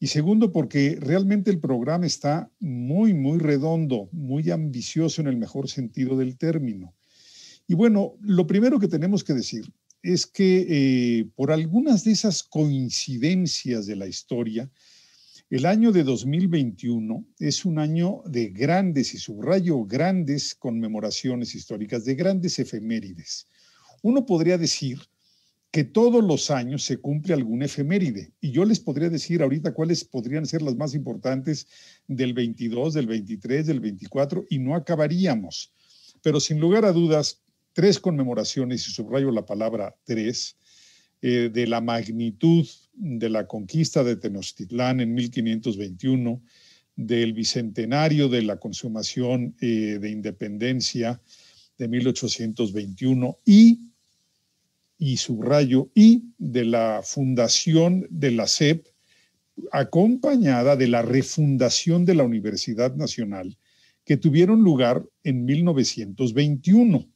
Y segundo, porque realmente el programa está muy, muy redondo, muy ambicioso en el mejor sentido del término. Y bueno, lo primero que tenemos que decir es que eh, por algunas de esas coincidencias de la historia, el año de 2021 es un año de grandes, y subrayo grandes, conmemoraciones históricas, de grandes efemérides. Uno podría decir que todos los años se cumple algún efeméride. Y yo les podría decir ahorita cuáles podrían ser las más importantes del 22, del 23, del 24, y no acabaríamos. Pero sin lugar a dudas, tres conmemoraciones, y subrayo la palabra tres, eh, de la magnitud de la conquista de Tenochtitlán en 1521, del bicentenario de la consumación eh, de independencia de 1821 y y subrayo y de la fundación de la SEP, acompañada de la refundación de la Universidad Nacional, que tuvieron lugar en 1921.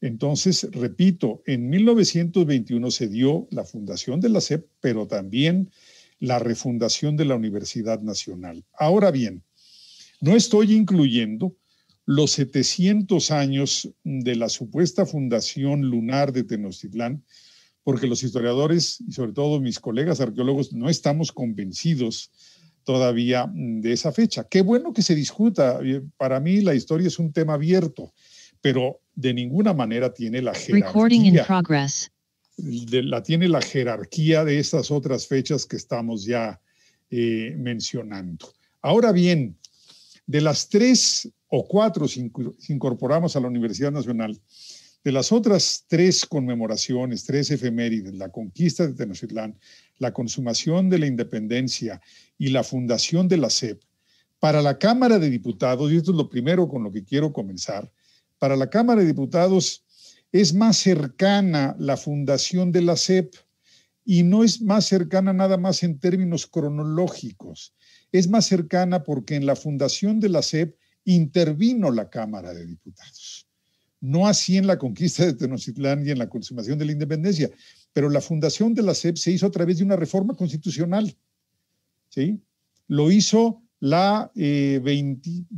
Entonces, repito, en 1921 se dio la fundación de la SEP, pero también la refundación de la Universidad Nacional. Ahora bien, no estoy incluyendo los 700 años de la supuesta fundación lunar de Tenochtitlán, porque los historiadores y sobre todo mis colegas arqueólogos no estamos convencidos todavía de esa fecha. Qué bueno que se discuta. Eh, para mí la historia es un tema abierto, pero de ninguna manera tiene la jerarquía. De, la tiene la jerarquía de estas otras fechas que estamos ya eh, mencionando. Ahora bien, de las tres o cuatro si incorporamos a la Universidad Nacional, de las otras tres conmemoraciones, tres efemérides, la conquista de Tenochtitlán, la consumación de la independencia y la fundación de la SEP. para la Cámara de Diputados, y esto es lo primero con lo que quiero comenzar, para la Cámara de Diputados es más cercana la fundación de la SEP y no es más cercana nada más en términos cronológicos, es más cercana porque en la fundación de la SEP intervino la Cámara de Diputados. No así en la conquista de Tenochtitlán y en la consumación de la independencia, pero la fundación de la SEP se hizo a través de una reforma constitucional. ¿sí? Lo hizo la 29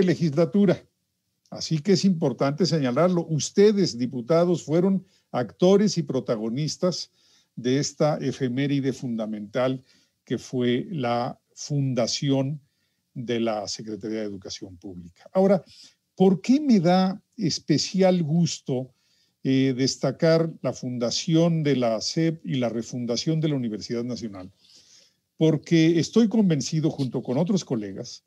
eh, legislatura. Así que es importante señalarlo. Ustedes, diputados, fueron actores y protagonistas de esta efeméride fundamental que fue la fundación de la Secretaría de Educación Pública. Ahora, ¿por qué me da especial gusto eh, destacar la fundación de la SEP y la refundación de la Universidad Nacional? Porque estoy convencido, junto con otros colegas,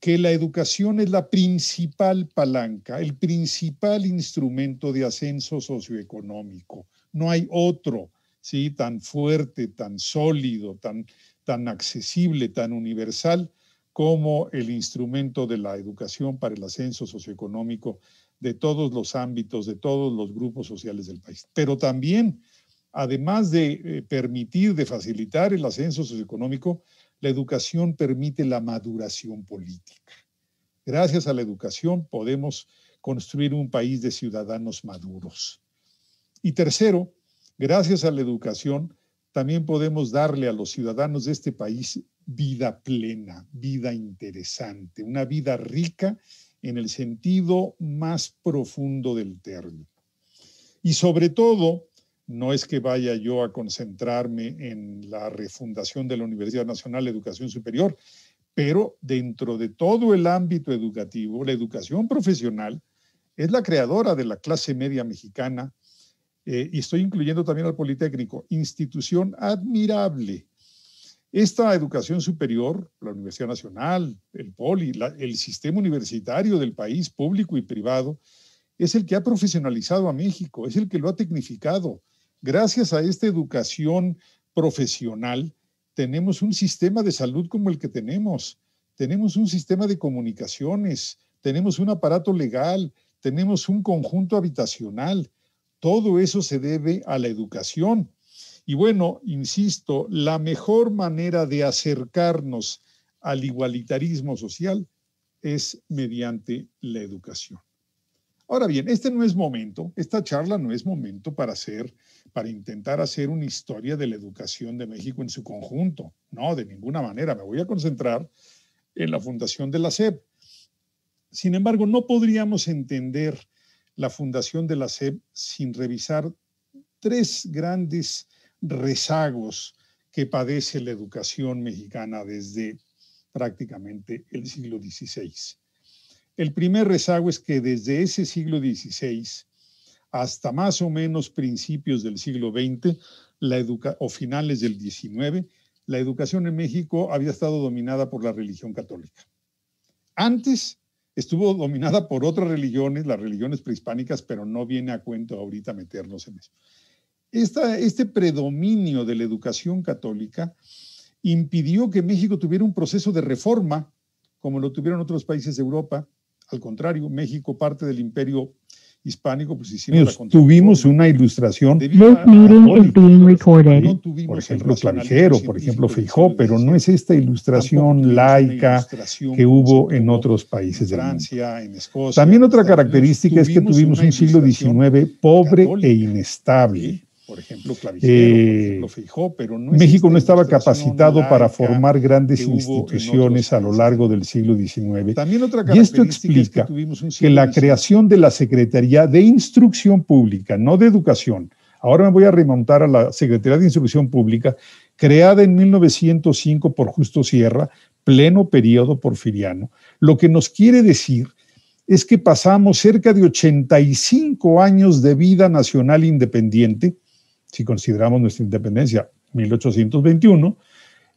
que la educación es la principal palanca, el principal instrumento de ascenso socioeconómico. No hay otro, ¿sí? Tan fuerte, tan sólido, tan, tan accesible, tan universal como el instrumento de la educación para el ascenso socioeconómico de todos los ámbitos, de todos los grupos sociales del país. Pero también, además de eh, permitir, de facilitar el ascenso socioeconómico, la educación permite la maduración política. Gracias a la educación podemos construir un país de ciudadanos maduros. Y tercero, gracias a la educación también podemos darle a los ciudadanos de este país vida plena, vida interesante, una vida rica en el sentido más profundo del término. Y sobre todo, no es que vaya yo a concentrarme en la refundación de la Universidad Nacional de Educación Superior, pero dentro de todo el ámbito educativo, la educación profesional es la creadora de la clase media mexicana eh, y estoy incluyendo también al Politécnico, institución admirable. Esta educación superior, la Universidad Nacional, el Poli, el sistema universitario del país, público y privado, es el que ha profesionalizado a México, es el que lo ha tecnificado. Gracias a esta educación profesional, tenemos un sistema de salud como el que tenemos, tenemos un sistema de comunicaciones, tenemos un aparato legal, tenemos un conjunto habitacional, todo eso se debe a la educación. Y bueno, insisto, la mejor manera de acercarnos al igualitarismo social es mediante la educación. Ahora bien, este no es momento, esta charla no es momento para hacer, para intentar hacer una historia de la educación de México en su conjunto. No, de ninguna manera. Me voy a concentrar en la fundación de la SEP. Sin embargo, no podríamos entender la fundación de la SEP sin revisar tres grandes rezagos que padece la educación mexicana desde prácticamente el siglo XVI. El primer rezago es que desde ese siglo XVI hasta más o menos principios del siglo XX o finales del XIX, la educación en México había estado dominada por la religión católica. Antes estuvo dominada por otras religiones, las religiones prehispánicas, pero no viene a cuento ahorita meternos en eso. este predominio de la educación católica impidió que México tuviera un proceso de reforma como lo tuvieron otros países de Europa. Al contrario, México, parte del imperio hispánico, pues tuvimos una ilustración por ejemplo Clavijero, por ejemplo Feijó, pero no es esta ilustración laica que hubo en otros países de Francia, en También otra característica es que tuvimos un siglo XIX pobre e inestable por ejemplo, Clavicero, eh, pero no México no estaba capacitado para formar grandes instituciones a lo largo del siglo XIX. y esto explica que, que, la creación de la Secretaría de Instrucción Pública, no de Educación, ahora me voy a remontar a la Secretaría de Instrucción Pública, creada en 1905 por Justo Sierra, pleno periodo porfiriano, lo que nos quiere decir es que pasamos cerca de 85 años de vida nacional independiente, si consideramos nuestra independencia, 1821,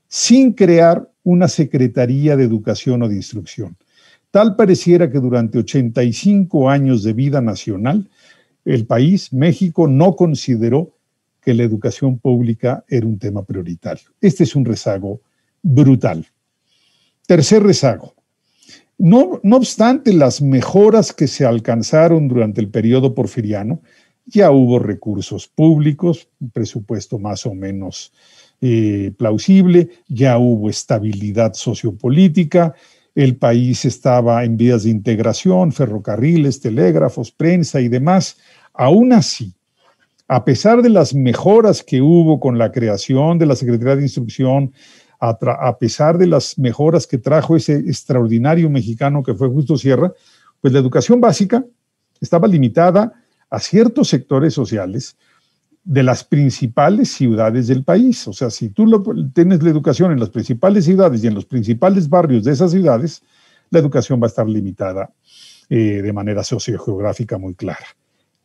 sin crear una Secretaría de Educación o de Instrucción. Tal pareciera que durante 85 años de vida nacional, el país, México, no consideró que la educación pública era un tema prioritario. Este es un rezago brutal. Tercer rezago. No, no obstante las mejoras que se alcanzaron durante el periodo porfiriano, ya hubo recursos públicos, un presupuesto más o menos eh, plausible, ya hubo estabilidad sociopolítica, el país estaba en vías de integración, ferrocarriles, telégrafos, prensa y demás. Aún así, a pesar de las mejoras que hubo con la creación de la Secretaría de Instrucción, a, pesar de las mejoras que trajo ese extraordinario mexicano que fue Justo Sierra, pues la educación básica estaba limitada a ciertos sectores sociales de las principales ciudades del país. O sea, si tú tienes la educación en las principales ciudades y en los principales barrios de esas ciudades, la educación va a estar limitada eh, de manera sociogeográfica muy clara.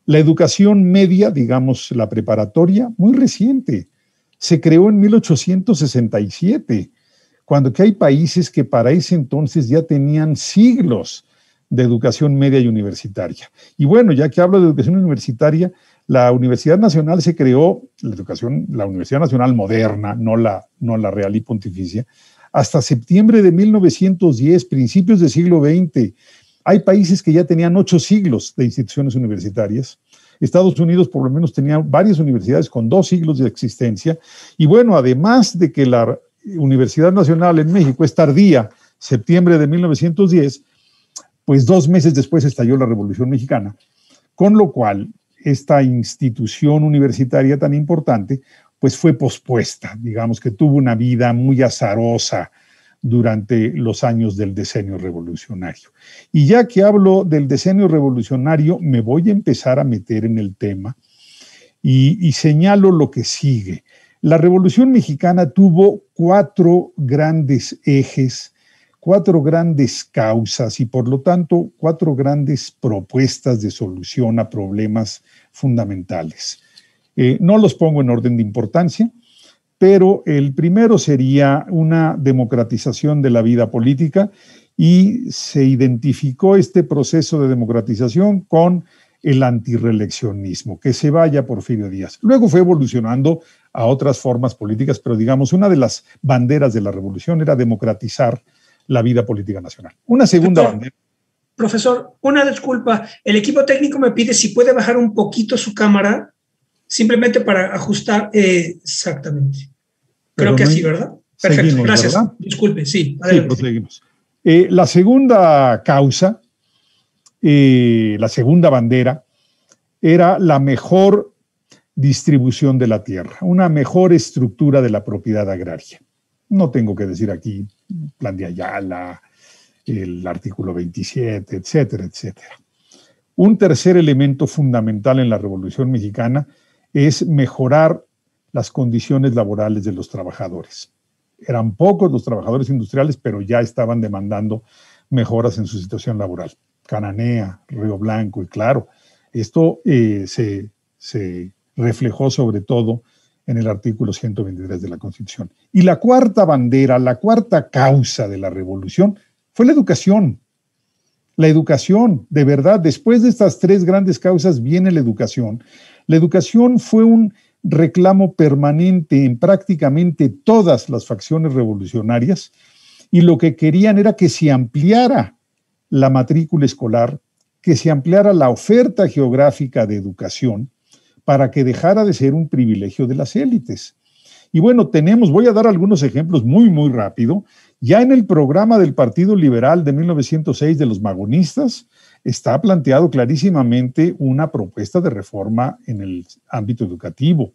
La educación media, digamos la preparatoria, muy reciente, se creó en 1867, cuando que hay países que para ese entonces ya tenían siglos de Educación Media y Universitaria. Y bueno, ya que hablo de educación universitaria, la Universidad Nacional se creó, la educación, la Universidad Nacional moderna, no la, no la Real y Pontificia, hasta septiembre de 1910, principios del siglo XX. Hay países que ya tenían ocho siglos de instituciones universitarias. Estados Unidos por lo menos tenía varias universidades con dos siglos de existencia. Y bueno, además de que la Universidad Nacional en México es tardía, septiembre de 1910, pues dos meses después estalló la Revolución Mexicana, con lo cual esta institución universitaria tan importante pues fue pospuesta, digamos que tuvo una vida muy azarosa durante los años del decenio revolucionario. Y ya que hablo del decenio revolucionario, me voy a empezar a meter en el tema y, y señalo lo que sigue. La Revolución Mexicana tuvo cuatro grandes ejes cuatro grandes causas y por lo tanto cuatro grandes propuestas de solución a problemas fundamentales. Eh, no los pongo en orden de importancia, pero el primero sería una democratización de la vida política y se identificó este proceso de democratización con el antirreeleccionismo, que se vaya Porfirio Díaz. Luego fue evolucionando a otras formas políticas, pero digamos, una de las banderas de la revolución era democratizar la vida política nacional. Una segunda bandera. Profesor, una disculpa. El equipo técnico me pide si puede bajar un poquito su cámara, simplemente para ajustar eh, exactamente. Creo que sí, ¿verdad? Perfecto, gracias. Disculpe, sí. Adelante. Eh, la segunda causa, eh, la segunda bandera, era la mejor distribución de la tierra, una mejor estructura de la propiedad agraria. No tengo que decir aquí plan de Ayala, el artículo 27, etcétera, etcétera. Un tercer elemento fundamental en la Revolución Mexicana es mejorar las condiciones laborales de los trabajadores. Eran pocos los trabajadores industriales, pero ya estaban demandando mejoras en su situación laboral. Cananea, Río Blanco y claro, esto eh, se, se reflejó sobre todo en el artículo 123 de la Constitución. Y la cuarta bandera, la cuarta causa de la revolución fue la educación. La educación, de verdad, después de estas tres grandes causas viene la educación. La educación fue un reclamo permanente en prácticamente todas las facciones revolucionarias y lo que querían era que se ampliara la matrícula escolar, que se ampliara la oferta geográfica de educación para que dejara de ser un privilegio de las élites. Y bueno, tenemos, voy a dar algunos ejemplos muy, muy rápido. Ya en el programa del Partido Liberal de 1906 de los Magonistas está planteado clarísimamente una propuesta de reforma en el ámbito educativo.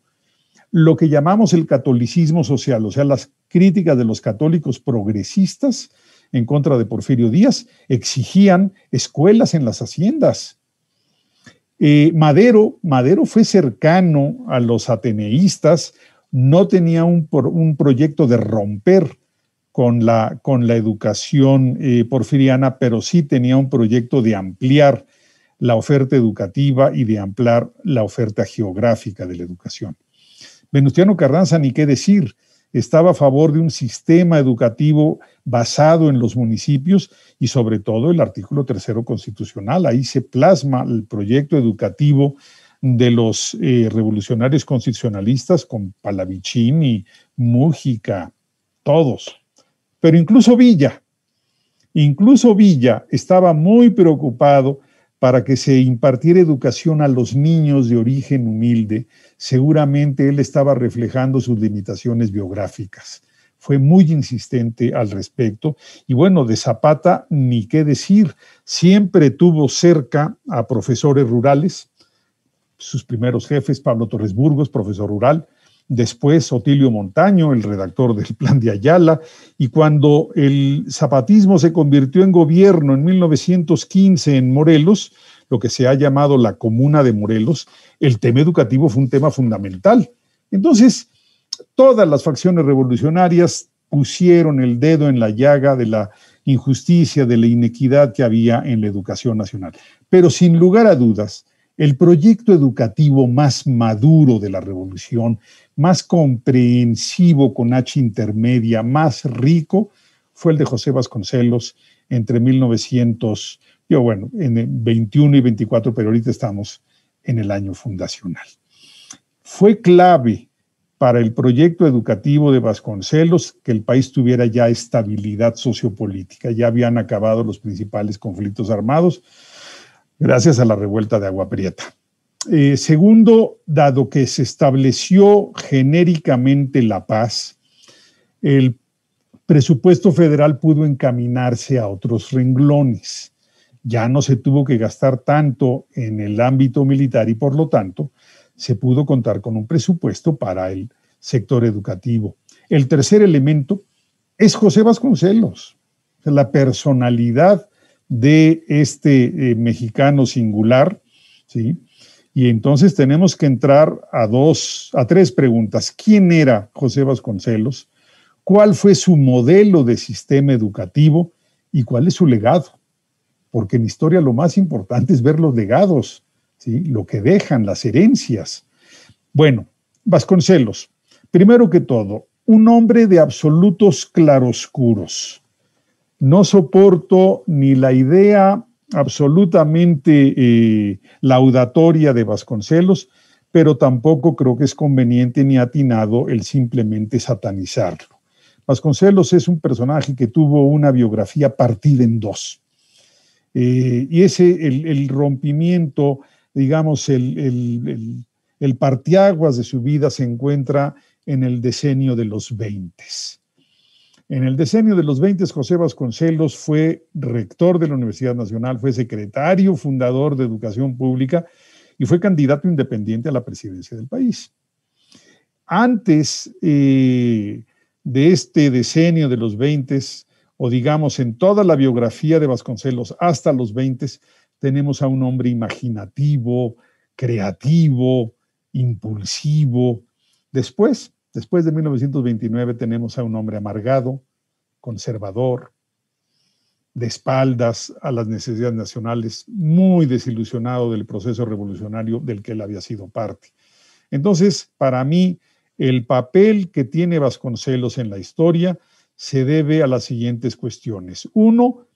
Lo que llamamos el catolicismo social, o sea, las críticas de los católicos progresistas en contra de Porfirio Díaz, exigían escuelas en las haciendas, eh, Madero, Madero fue cercano a los ateneístas, no tenía un, proyecto de romper con la, educación eh, porfiriana, pero sí tenía un proyecto de ampliar la oferta educativa y de ampliar la oferta geográfica de la educación. Venustiano Carranza, ni qué decir, estaba a favor de un sistema educativo basado en los municipios y sobre todo el artículo tercero constitucional. Ahí se plasma el proyecto educativo de los eh, revolucionarios constitucionalistas con Palavicini, Mújica, todos. Pero incluso Villa, incluso Villa estaba muy preocupado para que se impartiera educación a los niños de origen humilde, seguramente él estaba reflejando sus limitaciones biográficas. Fue muy insistente al respecto y bueno, de Zapata ni qué decir, siempre tuvo cerca a profesores rurales, sus primeros jefes, Pablo Torres Burgos, profesor rural, después Otilio Montaño, el redactor del Plan de Ayala, y cuando el zapatismo se convirtió en gobierno en 1915 en Morelos, lo que se ha llamado la Comuna de Morelos, el tema educativo fue un tema fundamental. Entonces, todas las facciones revolucionarias pusieron el dedo en la llaga de la injusticia, de la inequidad que había en la educación nacional. Pero sin lugar a dudas, el proyecto educativo más maduro de la revolución, más comprensivo con H intermedia, más rico, fue el de José Vasconcelos entre 1900, yo bueno, en 21 y 24, pero ahorita estamos en el año fundacional. Fue clave para el proyecto educativo de Vasconcelos que el país tuviera ya estabilidad sociopolítica. Ya habían acabado los principales conflictos armados, gracias a la revuelta de Agua Prieta. Eh, segundo, dado que se estableció genéricamente la paz, el presupuesto federal pudo encaminarse a otros renglones. Ya no se tuvo que gastar tanto en el ámbito militar y por lo tanto se pudo contar con un presupuesto para el sector educativo. El tercer elemento es José Vasconcelos, la personalidad de este eh, mexicano singular, ¿sí? Y entonces tenemos que entrar a dos, a tres preguntas. ¿Quién era José Vasconcelos? ¿Cuál fue su modelo de sistema educativo? ¿Y cuál es su legado? Porque en historia lo más importante es ver los legados, ¿sí? lo que dejan, las herencias. Bueno, Vasconcelos, primero que todo, un hombre de absolutos claroscuros no soporto ni la idea absolutamente eh, laudatoria de Vasconcelos, pero tampoco creo que es conveniente ni atinado el simplemente satanizarlo. Vasconcelos es un personaje que tuvo una biografía partida en dos. Eh, y ese, el, rompimiento, digamos, el, el, partiaguas de su vida se encuentra en el decenio de los veintes. En el decenio de los 20, José Vasconcelos fue rector de la Universidad Nacional, fue secretario fundador de Educación Pública y fue candidato independiente a la presidencia del país. Antes eh, de este decenio de los 20, o digamos en toda la biografía de Vasconcelos hasta los 20, tenemos a un hombre imaginativo, creativo, impulsivo. Después, Después de 1929 tenemos a un hombre amargado, conservador, de espaldas a las necesidades nacionales, muy desilusionado del proceso revolucionario del que él había sido parte. Entonces, para mí, el papel que tiene Vasconcelos en la historia se debe a las siguientes cuestiones. Uno,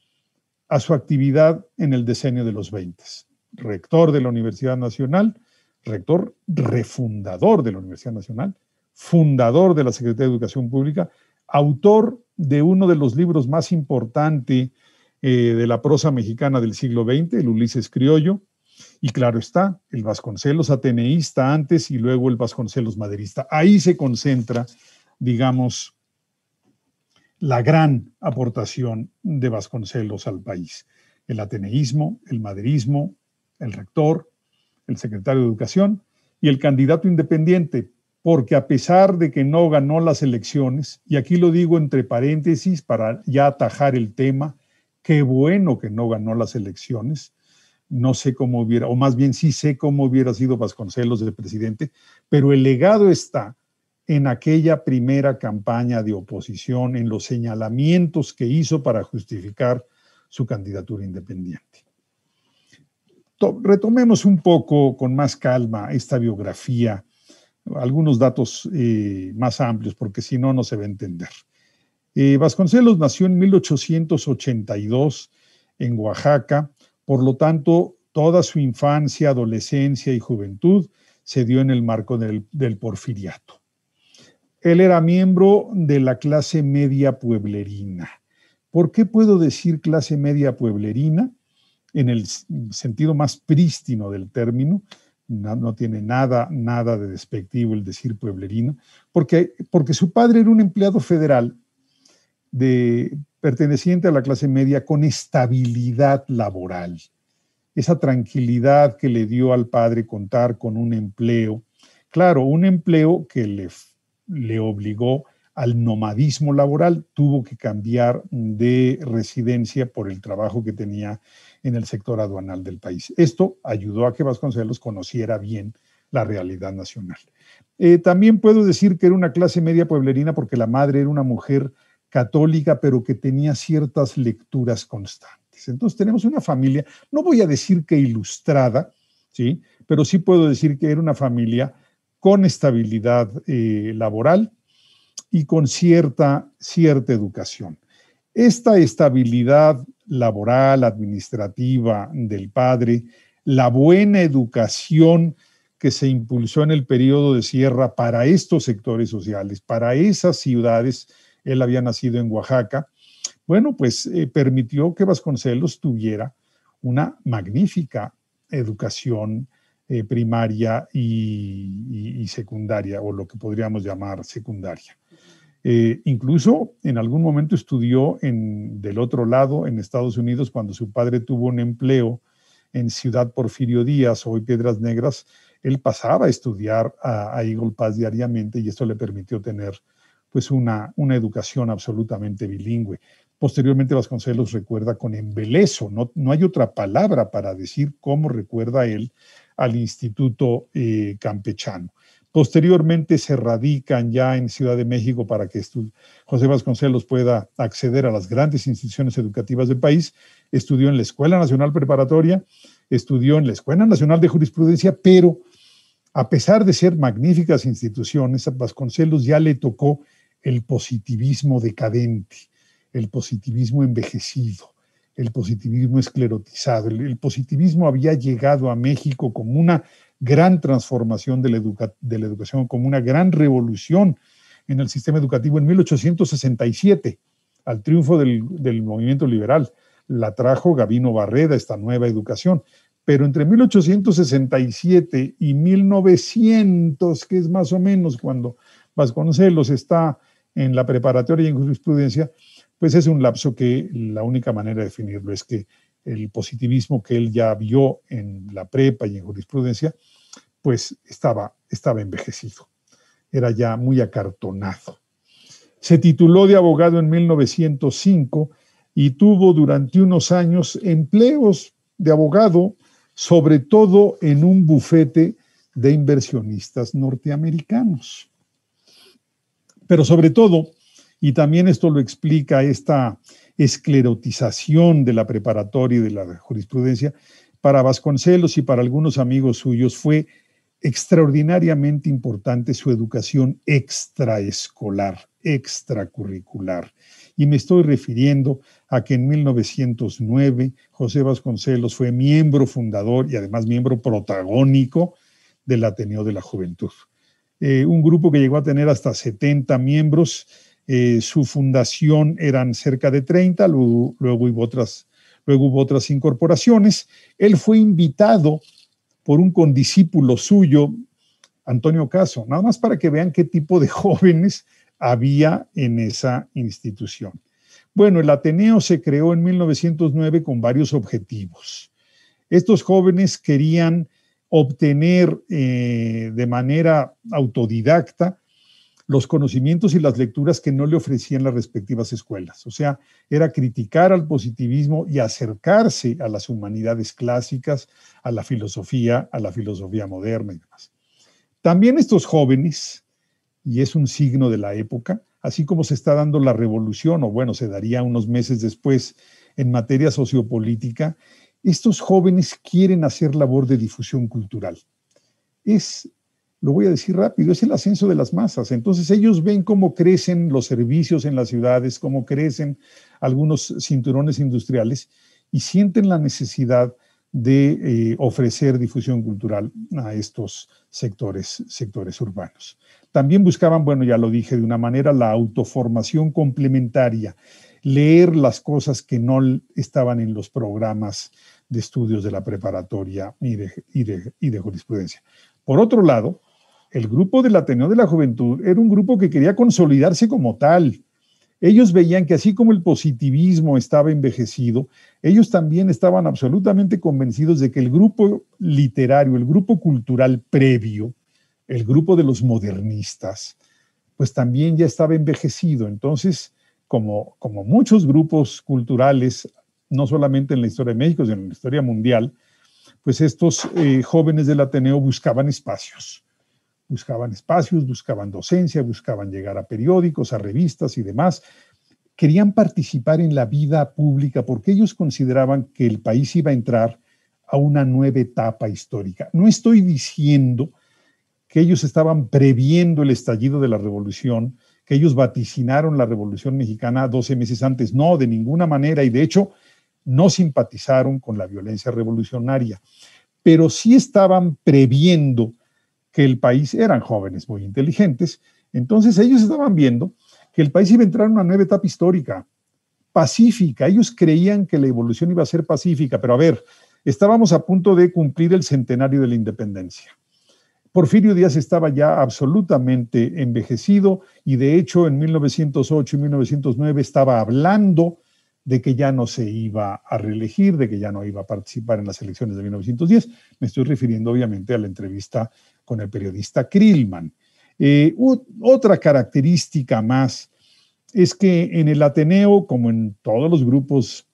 a su actividad en el decenio de los 20, rector de la Universidad Nacional, rector refundador de la Universidad Nacional, fundador de la Secretaría de Educación Pública, autor de uno de los libros más importantes eh, de la prosa mexicana del siglo XX, el Ulises Criollo, y claro está, el Vasconcelos ateneísta antes y luego el Vasconcelos maderista. Ahí se concentra, digamos, la gran aportación de Vasconcelos al país. El ateneísmo, el maderismo, el rector, el secretario de Educación y el candidato independiente, porque a pesar de que no ganó las elecciones, y aquí lo digo entre paréntesis para ya atajar el tema, qué bueno que no ganó las elecciones, no sé cómo hubiera, o más bien sí sé cómo hubiera sido Vasconcelos el presidente, pero el legado está en aquella primera campaña de oposición, en los señalamientos que hizo para justificar su candidatura independiente. Retomemos un poco con más calma esta biografía algunos datos eh, más amplios, porque si no, no se va a entender. Eh, Vasconcelos nació en 1882 en Oaxaca, por lo tanto, toda su infancia, adolescencia y juventud se dio en el marco del, del porfiriato. Él era miembro de la clase media pueblerina. ¿Por qué puedo decir clase media pueblerina? En el sentido más prístino del término, no, tiene nada, nada de despectivo el decir pueblerino, porque, porque su padre era un empleado federal de, perteneciente a la clase media con estabilidad laboral. Esa tranquilidad que le dio al padre contar con un empleo. Claro, un empleo que le, le obligó al nomadismo laboral, tuvo que cambiar de residencia por el trabajo que tenía en el sector aduanal del país. Esto ayudó a que Vasconcelos conociera bien la realidad nacional. Eh, también puedo decir que era una clase media pueblerina porque la madre era una mujer católica, pero que tenía ciertas lecturas constantes. Entonces tenemos una familia, no voy a decir que ilustrada, ¿sí? pero sí puedo decir que era una familia con estabilidad eh, laboral y con cierta, cierta educación. Esta estabilidad laboral, administrativa del padre, la buena educación que se impulsó en el periodo de Sierra para estos sectores sociales, para esas ciudades, él había nacido en Oaxaca, bueno, pues eh, permitió que Vasconcelos tuviera una magnífica educación eh, primaria y secundaria, o lo que podríamos llamar secundaria. Eh, incluso en algún momento estudió en, del otro lado, en Estados Unidos, cuando su padre tuvo un empleo en Ciudad Porfirio Díaz, hoy Piedras Negras, él pasaba a estudiar a, Eagle diariamente y esto le permitió tener pues una, una educación absolutamente bilingüe. Posteriormente Vasconcelos recuerda con embeleso, no, hay otra palabra para decir cómo recuerda él al Instituto eh, Campechano. Posteriormente se radican ya en Ciudad de México para que José Vasconcelos pueda acceder a las grandes instituciones educativas del país. Estudió en la Escuela Nacional Preparatoria, estudió en la Escuela Nacional de Jurisprudencia, pero a pesar de ser magníficas instituciones, a Vasconcelos ya le tocó el positivismo decadente, el positivismo envejecido, el positivismo esclerotizado. El, positivismo había llegado a México como una gran transformación de la, educación, como una gran revolución en el sistema educativo en 1867, al triunfo del, del movimiento liberal. La trajo Gavino Barreda, esta nueva educación. Pero entre 1867 y 1900, que es más o menos cuando Vasconcelos está en la preparatoria y en jurisprudencia, pues es un lapso que la única manera de definirlo es que el positivismo que él ya vio en la prepa y en jurisprudencia, pues estaba, estaba envejecido, era ya muy acartonado. Se tituló de abogado en 1905 y tuvo durante unos años empleos de abogado, sobre todo en un bufete de inversionistas norteamericanos. Pero sobre todo, y también esto lo explica esta esclerotización de la preparatoria y de la jurisprudencia, para Vasconcelos y para algunos amigos suyos fue extraordinariamente importante su educación extraescolar, extracurricular. Y me estoy refiriendo a que en 1909 José Vasconcelos fue miembro fundador y además miembro protagónico del Ateneo de la Juventud. Eh, un grupo que llegó a tener hasta 70 miembros eh, su fundación eran cerca de 30, luego, hubo otras, luego hubo otras incorporaciones. Él fue invitado por un condiscípulo suyo, Antonio Caso, nada más para que vean qué tipo de jóvenes había en esa institución. Bueno, el Ateneo se creó en 1909 con varios objetivos. Estos jóvenes querían obtener eh, de manera autodidacta los conocimientos y las lecturas que no le ofrecían las respectivas escuelas. O sea, era criticar al positivismo y acercarse a las humanidades clásicas, a la filosofía, a la filosofía moderna y demás. También estos jóvenes, y es un signo de la época, así como se está dando la revolución, o bueno, se daría unos meses después en materia sociopolítica, estos jóvenes quieren hacer labor de difusión cultural. Es lo voy a decir rápido, es el ascenso de las masas. Entonces ellos ven cómo crecen los servicios en las ciudades, cómo crecen algunos cinturones industriales y sienten la necesidad de eh, ofrecer difusión cultural a estos sectores, sectores urbanos. También buscaban, bueno, ya lo dije de una manera, la autoformación complementaria, leer las cosas que no estaban en los programas de estudios de la preparatoria y de jurisprudencia. Por otro lado, el grupo del Ateneo de la Juventud era un grupo que quería consolidarse como tal. Ellos veían que así como el positivismo estaba envejecido, ellos también estaban absolutamente convencidos de que el grupo literario, el grupo cultural previo, el grupo de los modernistas, pues también ya estaba envejecido. Entonces, como, como muchos grupos culturales, no solamente en la historia de México, sino en la historia mundial, pues estos eh, jóvenes del Ateneo buscaban espacios buscaban espacios, buscaban docencia, buscaban llegar a periódicos, a revistas y demás. Querían participar en la vida pública porque ellos consideraban que el país iba a entrar a una nueva etapa histórica. No estoy diciendo que ellos estaban previendo el estallido de la revolución, que ellos vaticinaron la revolución mexicana 12 meses antes. No, de ninguna manera. Y de hecho, no simpatizaron con la violencia revolucionaria. Pero sí estaban previendo que el país eran jóvenes muy inteligentes. Entonces ellos estaban viendo que el país iba a entrar en una nueva etapa histórica, pacífica. Ellos creían que la evolución iba a ser pacífica, pero a ver, estábamos a punto de cumplir el centenario de la independencia. Porfirio Díaz estaba ya absolutamente envejecido y de hecho en 1908 y 1909 estaba hablando de que ya no se iba a reelegir, de que ya no iba a participar en las elecciones de 1910. Me estoy refiriendo obviamente a la entrevista con el periodista Krillman. Eh, otra característica más es que en el Ateneo, como en todos los grupos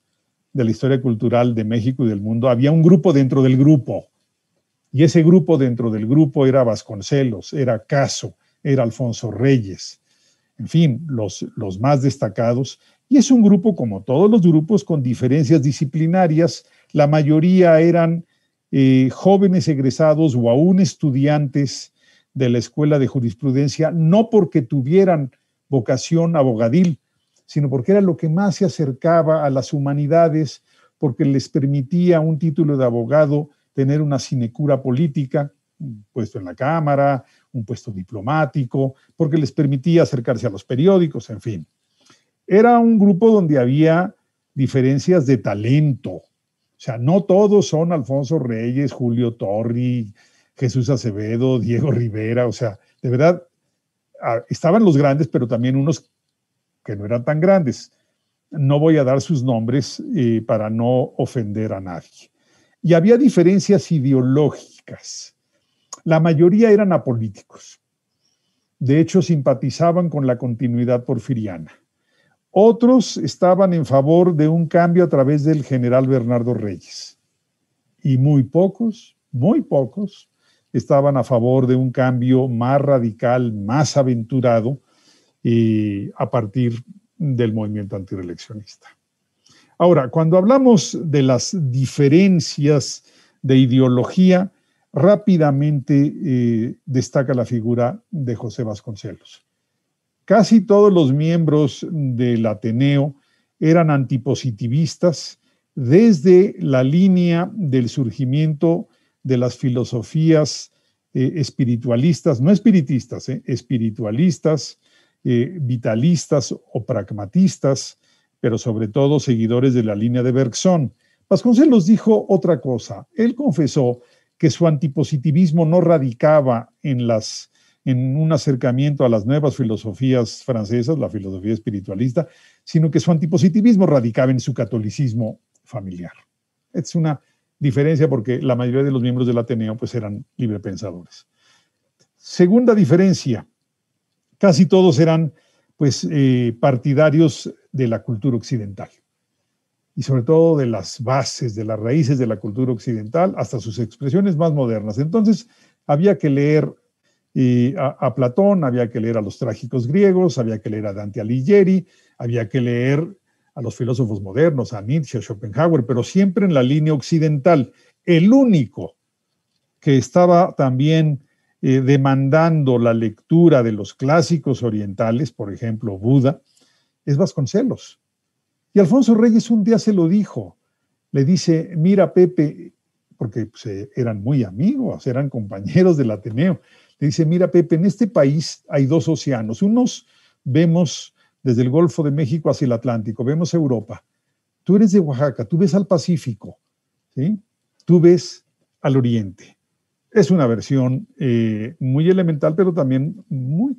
de la historia cultural de México y del mundo, había un grupo dentro del grupo. Y ese grupo dentro del grupo era Vasconcelos, era Caso, era Alfonso Reyes, en fin, los, los más destacados y es un grupo, como todos los grupos, con diferencias disciplinarias. La mayoría eran eh, jóvenes egresados o aún estudiantes de la Escuela de Jurisprudencia, no porque tuvieran vocación abogadil, sino porque era lo que más se acercaba a las humanidades, porque les permitía un título de abogado tener una sinecura política, un puesto en la Cámara, un puesto diplomático, porque les permitía acercarse a los periódicos, en fin. Era un grupo donde había diferencias de talento. O sea, no todos son Alfonso Reyes, Julio Torri, Jesús Acevedo, Diego Rivera. O sea, de verdad, estaban los grandes, pero también unos que no eran tan grandes. No voy a dar sus nombres eh, para no ofender a nadie. Y había diferencias ideológicas. La mayoría eran apolíticos. De hecho, simpatizaban con la continuidad porfiriana. Otros estaban en favor de un cambio a través del general Bernardo Reyes. Y muy pocos, muy pocos, estaban a favor de un cambio más radical, más aventurado, y eh, a partir del movimiento antireleccionista. Ahora, cuando hablamos de las diferencias de ideología, rápidamente eh, destaca la figura de José Vasconcelos. Casi todos los miembros del Ateneo eran antipositivistas desde la línea del surgimiento de las filosofías eh, espiritualistas, no espiritistas, eh, espiritualistas, eh, vitalistas o pragmatistas, pero sobre todo seguidores de la línea de Bergson. Vasconcelos dijo otra cosa. Él confesó que su antipositivismo no radicaba en las en un acercamiento a las nuevas filosofías francesas, la filosofía espiritualista, sino que su antipositivismo radicaba en su catolicismo familiar. Es una diferencia porque la mayoría de los miembros del Ateneo pues eran librepensadores. Segunda diferencia, casi todos eran pues eh, partidarios de la cultura occidental y sobre todo de las bases, de las raíces de la cultura occidental hasta sus expresiones más modernas. Entonces había que leer y a, Platón, había que leer a los trágicos griegos, había que leer a Dante Alighieri, había que leer a los filósofos modernos, a Nietzsche, a Schopenhauer, pero siempre en la línea occidental. El único que estaba también eh, demandando la lectura de los clásicos orientales, por ejemplo, Buda, es Vasconcelos. Y Alfonso Reyes un día se lo dijo. Le dice, mira Pepe, porque pues, eh, eran muy amigos, eran compañeros del Ateneo dice, mira Pepe, en este país hay dos océanos. Unos vemos desde el Golfo de México hacia el Atlántico, vemos Europa. Tú eres de Oaxaca, tú ves al Pacífico, ¿sí? tú ves al Oriente. Es una versión eh, muy elemental, pero también muy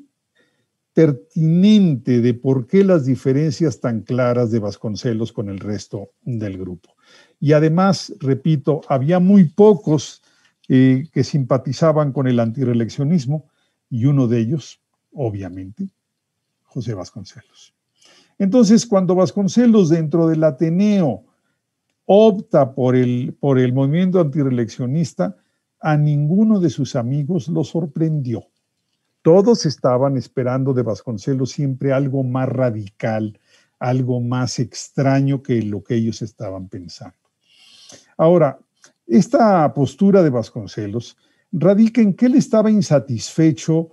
pertinente de por qué las diferencias tan claras de Vasconcelos con el resto del grupo. Y además, repito, había muy pocos eh, que simpatizaban con el antireleccionismo y uno de ellos, obviamente, José Vasconcelos. Entonces, cuando Vasconcelos dentro del Ateneo opta por el, por el movimiento antireleccionista a ninguno de sus amigos lo sorprendió. Todos estaban esperando de Vasconcelos siempre algo más radical, algo más extraño que lo que ellos estaban pensando. Ahora, esta postura de Vasconcelos radica en que él estaba insatisfecho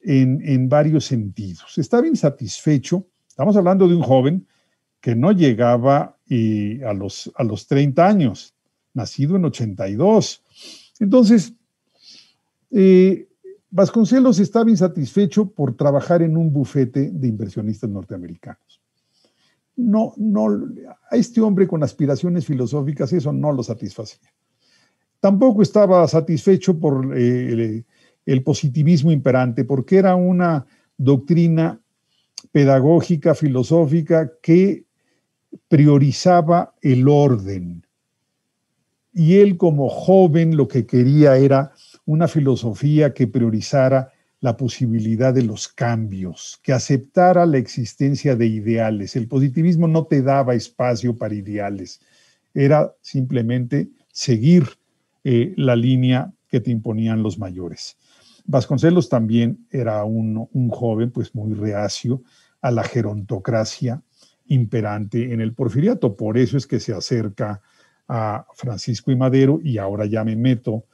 en, varios sentidos. Estaba insatisfecho, estamos hablando de un joven que no llegaba eh, a, los, 30 años, nacido en 82. Entonces, eh, Vasconcelos estaba insatisfecho por trabajar en un bufete de inversionistas norteamericanos. No, no, a este hombre con aspiraciones filosóficas eso no lo satisfacía. Tampoco estaba satisfecho por eh, el positivismo imperante, porque era una doctrina pedagógica, filosófica, que priorizaba el orden. Y él como joven lo que quería era una filosofía que priorizara la posibilidad de los cambios, que aceptara la existencia de ideales. El positivismo no te daba espacio para ideales, era simplemente seguir eh, la línea que te imponían los mayores. Vasconcelos también era un, un joven pues muy reacio a la gerontocracia imperante en el porfiriato. Por eso es que se acerca a Francisco y Madero y ahora ya me meto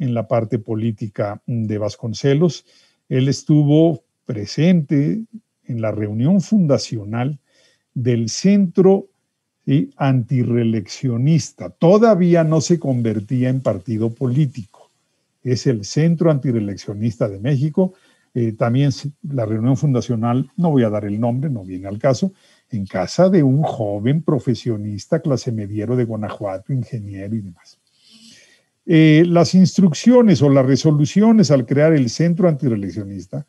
en la parte política de Vasconcelos. Él estuvo presente en la reunión fundacional del Centro ¿sí? Todavía no se convertía en partido político. Es el Centro antireleccionista de México. Eh, también la reunión fundacional, no voy a dar el nombre, no viene al caso, en casa de un joven profesionista, clase mediero de Guanajuato, ingeniero y demás. Eh, las instrucciones o las resoluciones al crear el Centro antireleccionista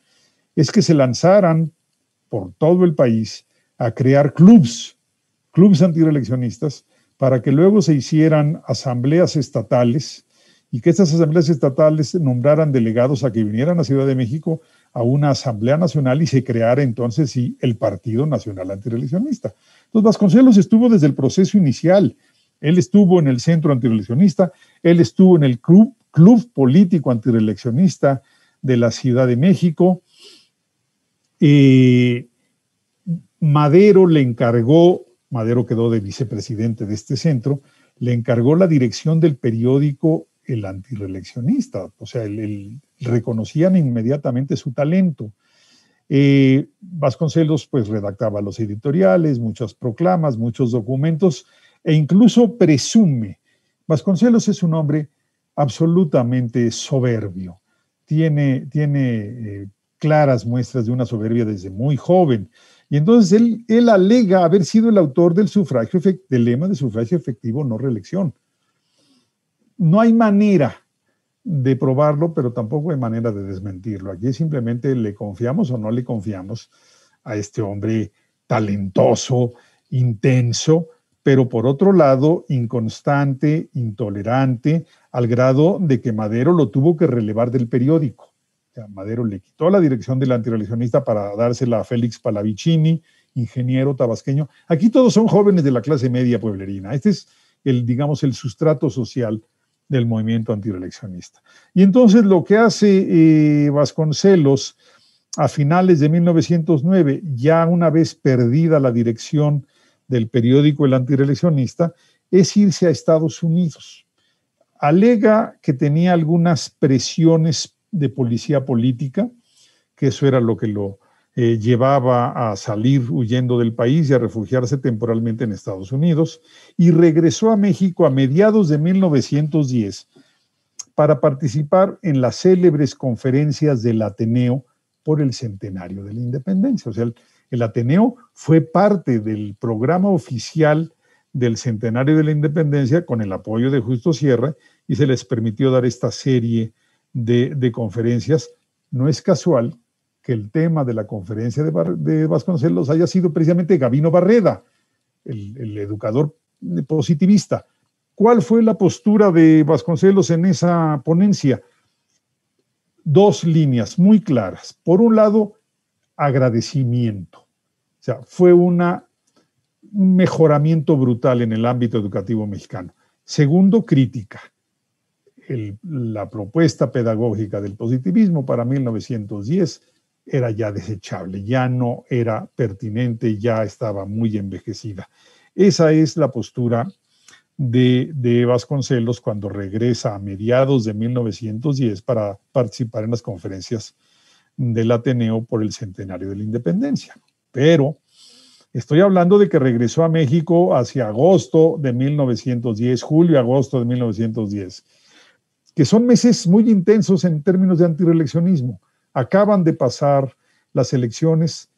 es que se lanzaran por todo el país a crear clubs clubes antireleccionistas, para que luego se hicieran asambleas estatales y que estas asambleas estatales nombraran delegados a que vinieran a Ciudad de México a una asamblea nacional y se creara entonces sí el Partido Nacional Antireleccionista. Entonces Vasconcelos estuvo desde el proceso inicial. Él estuvo en el Centro antireleccionista, él estuvo en el Club, Político antireleccionista de la Ciudad de México. Eh, Madero le encargó Madero quedó de vicepresidente de este centro, le encargó la dirección del periódico El Antireleccionista, o sea, reconocían inmediatamente su talento. Eh, Vasconcelos pues redactaba los editoriales, muchas proclamas, muchos documentos e incluso presume. Vasconcelos es un hombre absolutamente soberbio, tiene, tiene eh, claras muestras de una soberbia desde muy joven. Y entonces él, alega haber sido el autor del, sufragio, del lema de sufragio efectivo, no reelección. No hay manera de probarlo, pero tampoco hay manera de desmentirlo. Aquí simplemente le confiamos o no le confiamos a este hombre talentoso, intenso, pero por otro lado inconstante, intolerante, al grado de que Madero lo tuvo que relevar del periódico. Madero le quitó la dirección del antirreligionista para dársela a Félix Palavicini, ingeniero tabasqueño. Aquí todos son jóvenes de la clase media pueblerina. Este es el, digamos, el sustrato social del movimiento antireleccionista. Y entonces lo que hace eh, Vasconcelos a finales de 1909, ya una vez perdida la dirección del periódico El Antireleccionista, es irse a Estados Unidos. Alega que tenía algunas presiones de policía política, que eso era lo que lo eh, llevaba a salir huyendo del país y a refugiarse temporalmente en Estados Unidos, y regresó a México a mediados de 1910 para participar en las célebres conferencias del Ateneo por el centenario de la independencia. O sea, el, el Ateneo fue parte del programa oficial del centenario de la independencia con el apoyo de Justo Sierra y se les permitió dar esta serie de, conferencias. No es casual que el tema de la conferencia de, Vasconcelos haya sido precisamente Gabino Barreda, el, educador positivista. ¿Cuál fue la postura de Vasconcelos en esa ponencia? Dos líneas muy claras. Por un lado, agradecimiento. O sea, fue un mejoramiento brutal en el ámbito educativo mexicano. Segundo, crítica la propuesta pedagógica del positivismo para 1910 era ya desechable, ya no era pertinente, ya estaba muy envejecida. Esa es la postura de, de, Vasconcelos cuando regresa a mediados de 1910 para participar en las conferencias del Ateneo por el centenario de la independencia. Pero estoy hablando de que regresó a México hacia agosto de 1910, julio-agosto de 1910 que son meses muy intensos en términos de antireleccionismo. Acaban de pasar las elecciones,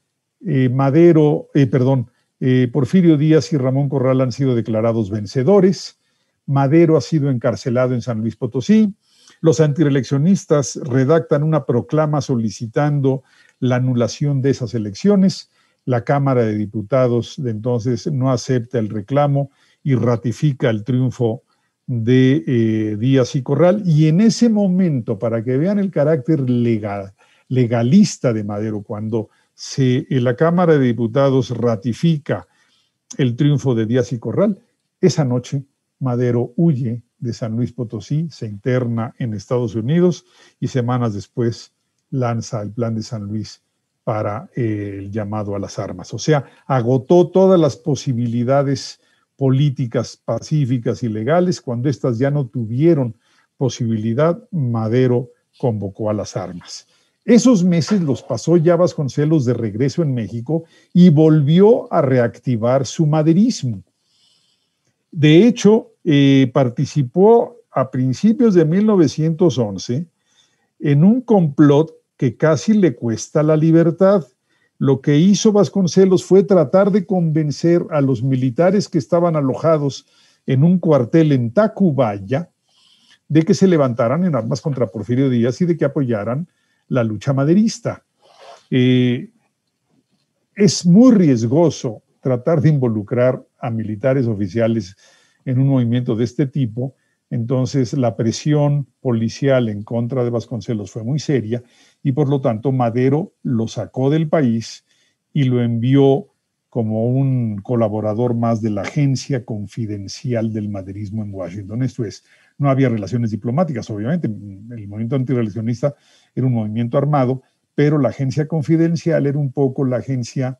eh, Madero, eh, perdón, eh, Porfirio Díaz y Ramón Corral han sido declarados vencedores, Madero ha sido encarcelado en San Luis Potosí, los antireleccionistas redactan una proclama solicitando la anulación de esas elecciones, la Cámara de Diputados de entonces no acepta el reclamo y ratifica el triunfo de eh, Díaz y Corral. Y en ese momento, para que vean el carácter legalista de Madero, cuando se, la Cámara de Diputados ratifica el triunfo de Díaz y Corral, esa noche Madero huye de San Luis Potosí, se interna en Estados Unidos y semanas después lanza el plan de San Luis para eh, el llamado a las armas. O sea, agotó todas las posibilidades políticas pacíficas y legales. Cuando éstas ya no tuvieron posibilidad, Madero convocó a las armas. Esos meses los pasó ya Vasconcelos de regreso en México y volvió a reactivar su maderismo. De hecho, eh, participó a principios de 1911 en un complot que casi le cuesta la libertad lo que hizo Vasconcelos fue tratar de convencer a los militares que estaban alojados en un cuartel en Tacubaya de que se levantaran en armas contra Porfirio Díaz y de que apoyaran la lucha maderista. Eh, es muy riesgoso tratar de involucrar a militares oficiales en un movimiento de este tipo. Entonces, la presión policial en contra de Vasconcelos fue muy seria y por lo tanto Madero lo sacó del país y lo envió como un colaborador más de la agencia confidencial del maderismo en Washington. Esto es, no había relaciones diplomáticas, obviamente. El movimiento antirreleccionista era un movimiento armado, pero la agencia confidencial era un poco la agencia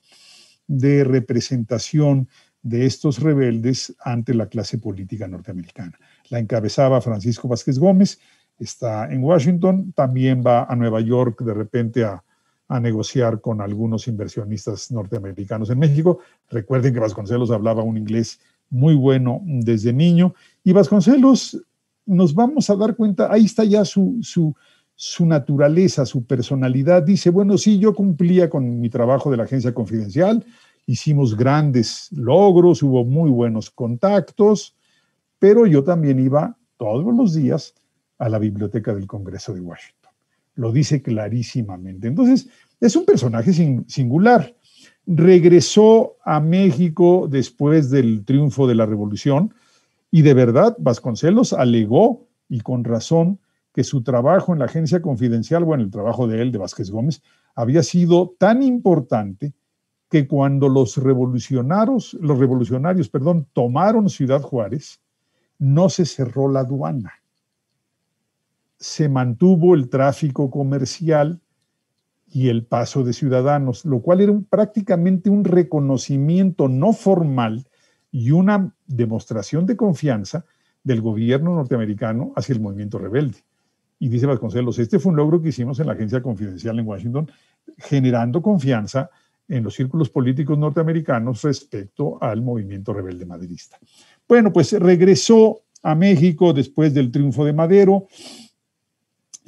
de representación de estos rebeldes ante la clase política norteamericana. La encabezaba Francisco Vázquez Gómez, está en Washington, también va a Nueva York de repente a, negociar con algunos inversionistas norteamericanos en México. Recuerden que Vasconcelos hablaba un inglés muy bueno desde niño y Vasconcelos nos vamos a dar cuenta, ahí está ya su, su, su naturaleza, su personalidad. Dice, bueno, sí, yo cumplía con mi trabajo de la agencia confidencial, hicimos grandes logros, hubo muy buenos contactos, pero yo también iba todos los días a la Biblioteca del Congreso de Washington. Lo dice clarísimamente. Entonces, es un personaje singular. Regresó a México después del triunfo de la Revolución y de verdad Vasconcelos alegó, y con razón, que su trabajo en la agencia confidencial, bueno, el trabajo de él, de Vázquez Gómez, había sido tan importante que cuando los revolucionarios, los revolucionarios, perdón, tomaron Ciudad Juárez, no se cerró la aduana se mantuvo el tráfico comercial y el paso de ciudadanos, lo cual era prácticamente un reconocimiento no formal y una demostración de confianza del gobierno norteamericano hacia el movimiento rebelde. Y dice Vasconcelos, este fue un logro que hicimos en la agencia confidencial en Washington, generando confianza en los círculos políticos norteamericanos respecto al movimiento rebelde maderista. Bueno, pues regresó a México después del triunfo de Madero,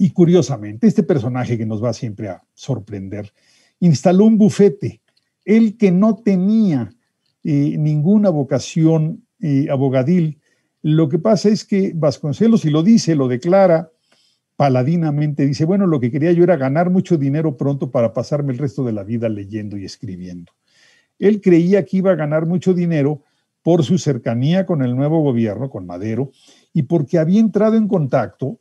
y curiosamente, este personaje que nos va siempre a sorprender, instaló un bufete. Él que no tenía eh, ninguna vocación eh, abogadil, lo que pasa es que Vasconcelos, y lo dice, lo declara paladinamente, dice, bueno, lo que quería yo era ganar mucho dinero pronto para pasarme el resto de la vida leyendo y escribiendo. Él creía que iba a ganar mucho dinero por su cercanía con el nuevo gobierno, con Madero, y porque había entrado en contacto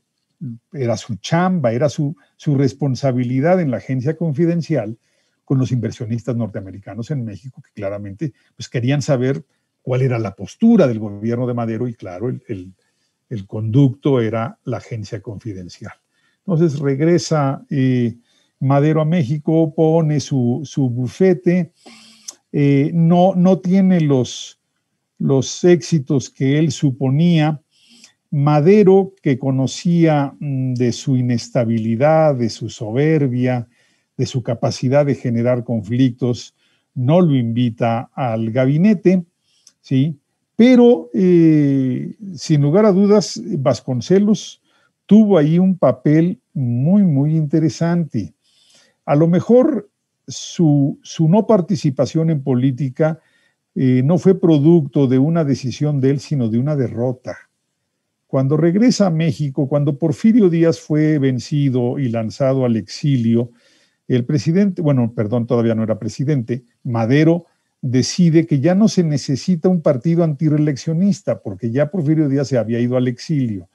era su chamba, era su, responsabilidad en la agencia confidencial con los inversionistas norteamericanos en México, que claramente pues, querían saber cuál era la postura del gobierno de Madero y claro, el, conducto era la agencia confidencial. Entonces regresa eh, Madero a México, pone su, bufete, eh, no, no tiene los, los éxitos que él suponía, Madero, que conocía mm, de su inestabilidad, de su soberbia, de su capacidad de generar conflictos, no lo invita al gabinete, ¿sí? Pero, eh, sin lugar a dudas, Vasconcelos tuvo ahí un papel muy, muy interesante. A lo mejor su, no participación en política eh, no fue producto de una decisión de él, sino de una derrota. Cuando regresa a México, cuando Porfirio Díaz fue vencido y lanzado al exilio, el presidente, bueno, perdón, todavía no era presidente, Madero decide que ya no se necesita un partido antireleccionista, porque ya Porfirio Díaz se había ido al exilio,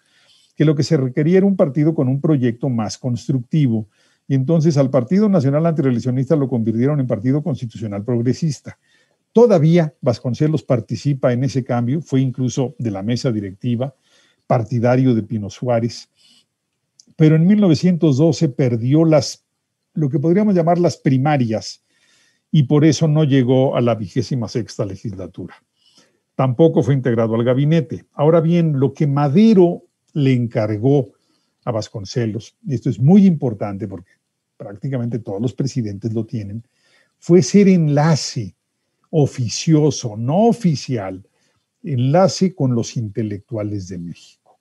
que lo que se requería era un partido con un proyecto más constructivo. Y entonces al Partido Nacional Antireleccionista lo convirtieron en Partido Constitucional Progresista. Todavía Vasconcelos participa en ese cambio, fue incluso de la mesa directiva, partidario de Pino Suárez, pero en 1912 perdió las, lo que podríamos llamar las primarias, y por eso no llegó a la vigésima sexta legislatura. Tampoco fue integrado al gabinete. Ahora bien, lo que Madero le encargó a Vasconcelos, y esto es muy importante porque prácticamente todos los presidentes lo tienen, fue ser enlace oficioso, no oficial, enlace con los intelectuales de México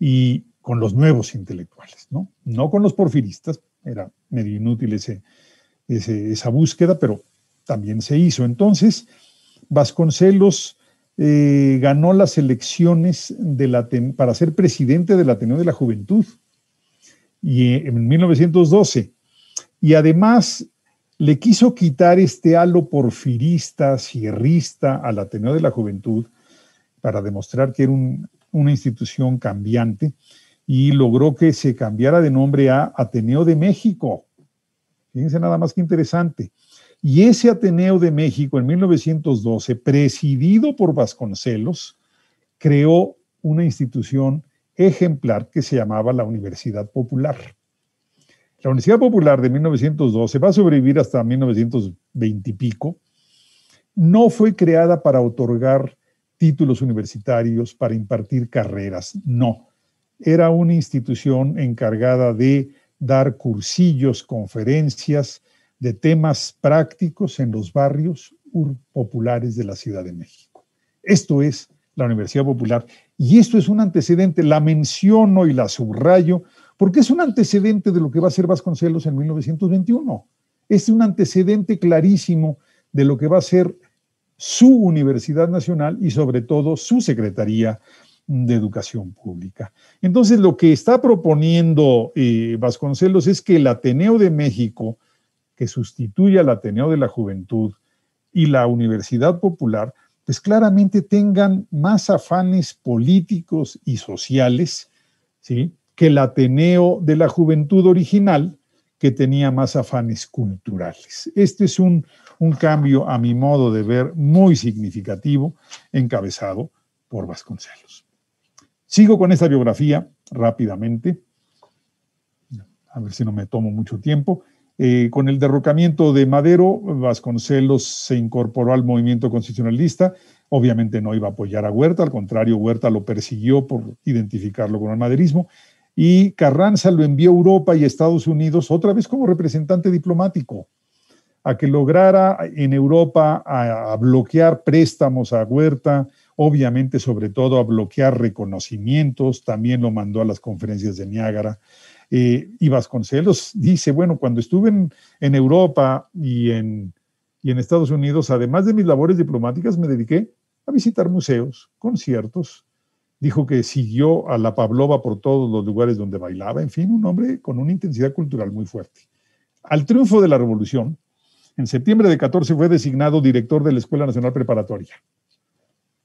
y con los nuevos intelectuales, ¿no? No con los porfiristas, era medio inútil esa búsqueda, pero también se hizo. Entonces, Vasconcelos eh, ganó las elecciones para ser presidente del Ateneo de la Juventud y eh, en 1912. Y además le quiso quitar este halo porfirista, sierrista al Ateneo de la Juventud para demostrar que era una institución cambiante y logró que se cambiara de nombre a Ateneo de México. Fíjense nada más que interesante. Y ese Ateneo de México en 1912, presidido por Vasconcelos, creó una institución ejemplar que se llamaba la Universidad Popular. La Universidad Popular de 1912 va a sobrevivir hasta 1920 y pico. No fue creada para otorgar títulos universitarios, para impartir carreras, no. Era una institución encargada de dar cursillos, conferencias de temas prácticos en los barrios populares de la Ciudad de México. Esto es la Universidad Popular y esto es un antecedente, la menciono y la subrayo porque es un antecedente de lo que va a ser Vasconcelos en 1921. Es un antecedente clarísimo de lo que va a ser su Universidad Nacional y sobre todo su Secretaría de Educación Pública. Entonces, lo que está proponiendo eh, Vasconcelos es que el Ateneo de México, que sustituya al Ateneo de la Juventud y la Universidad Popular, pues claramente tengan más afanes políticos y sociales, ¿sí? que el Ateneo de la Juventud original, que tenía más afanes culturales. Este es un, un cambio, a mi modo de ver, muy significativo, encabezado por Vasconcelos. Sigo con esta biografía rápidamente, a ver si no me tomo mucho tiempo. Eh, con el derrocamiento de Madero, Vasconcelos se incorporó al movimiento constitucionalista. Obviamente no iba a apoyar a Huerta, al contrario, Huerta lo persiguió por identificarlo con el maderismo y Carranza lo envió a Europa y Estados Unidos otra vez como representante diplomático a que lograra en Europa a, bloquear préstamos a Huerta, obviamente sobre todo a bloquear reconocimientos, también lo mandó a las conferencias de Niágara. Eh, y Vasconcelos dice, bueno, cuando estuve en, Europa y y en Estados Unidos, además de mis labores diplomáticas, me dediqué a visitar museos, conciertos, dijo que siguió a la Pavlova por todos los lugares donde bailaba, en fin, un hombre con una intensidad cultural muy fuerte. Al triunfo de la revolución, en septiembre de 14 fue designado director de la Escuela Nacional Preparatoria,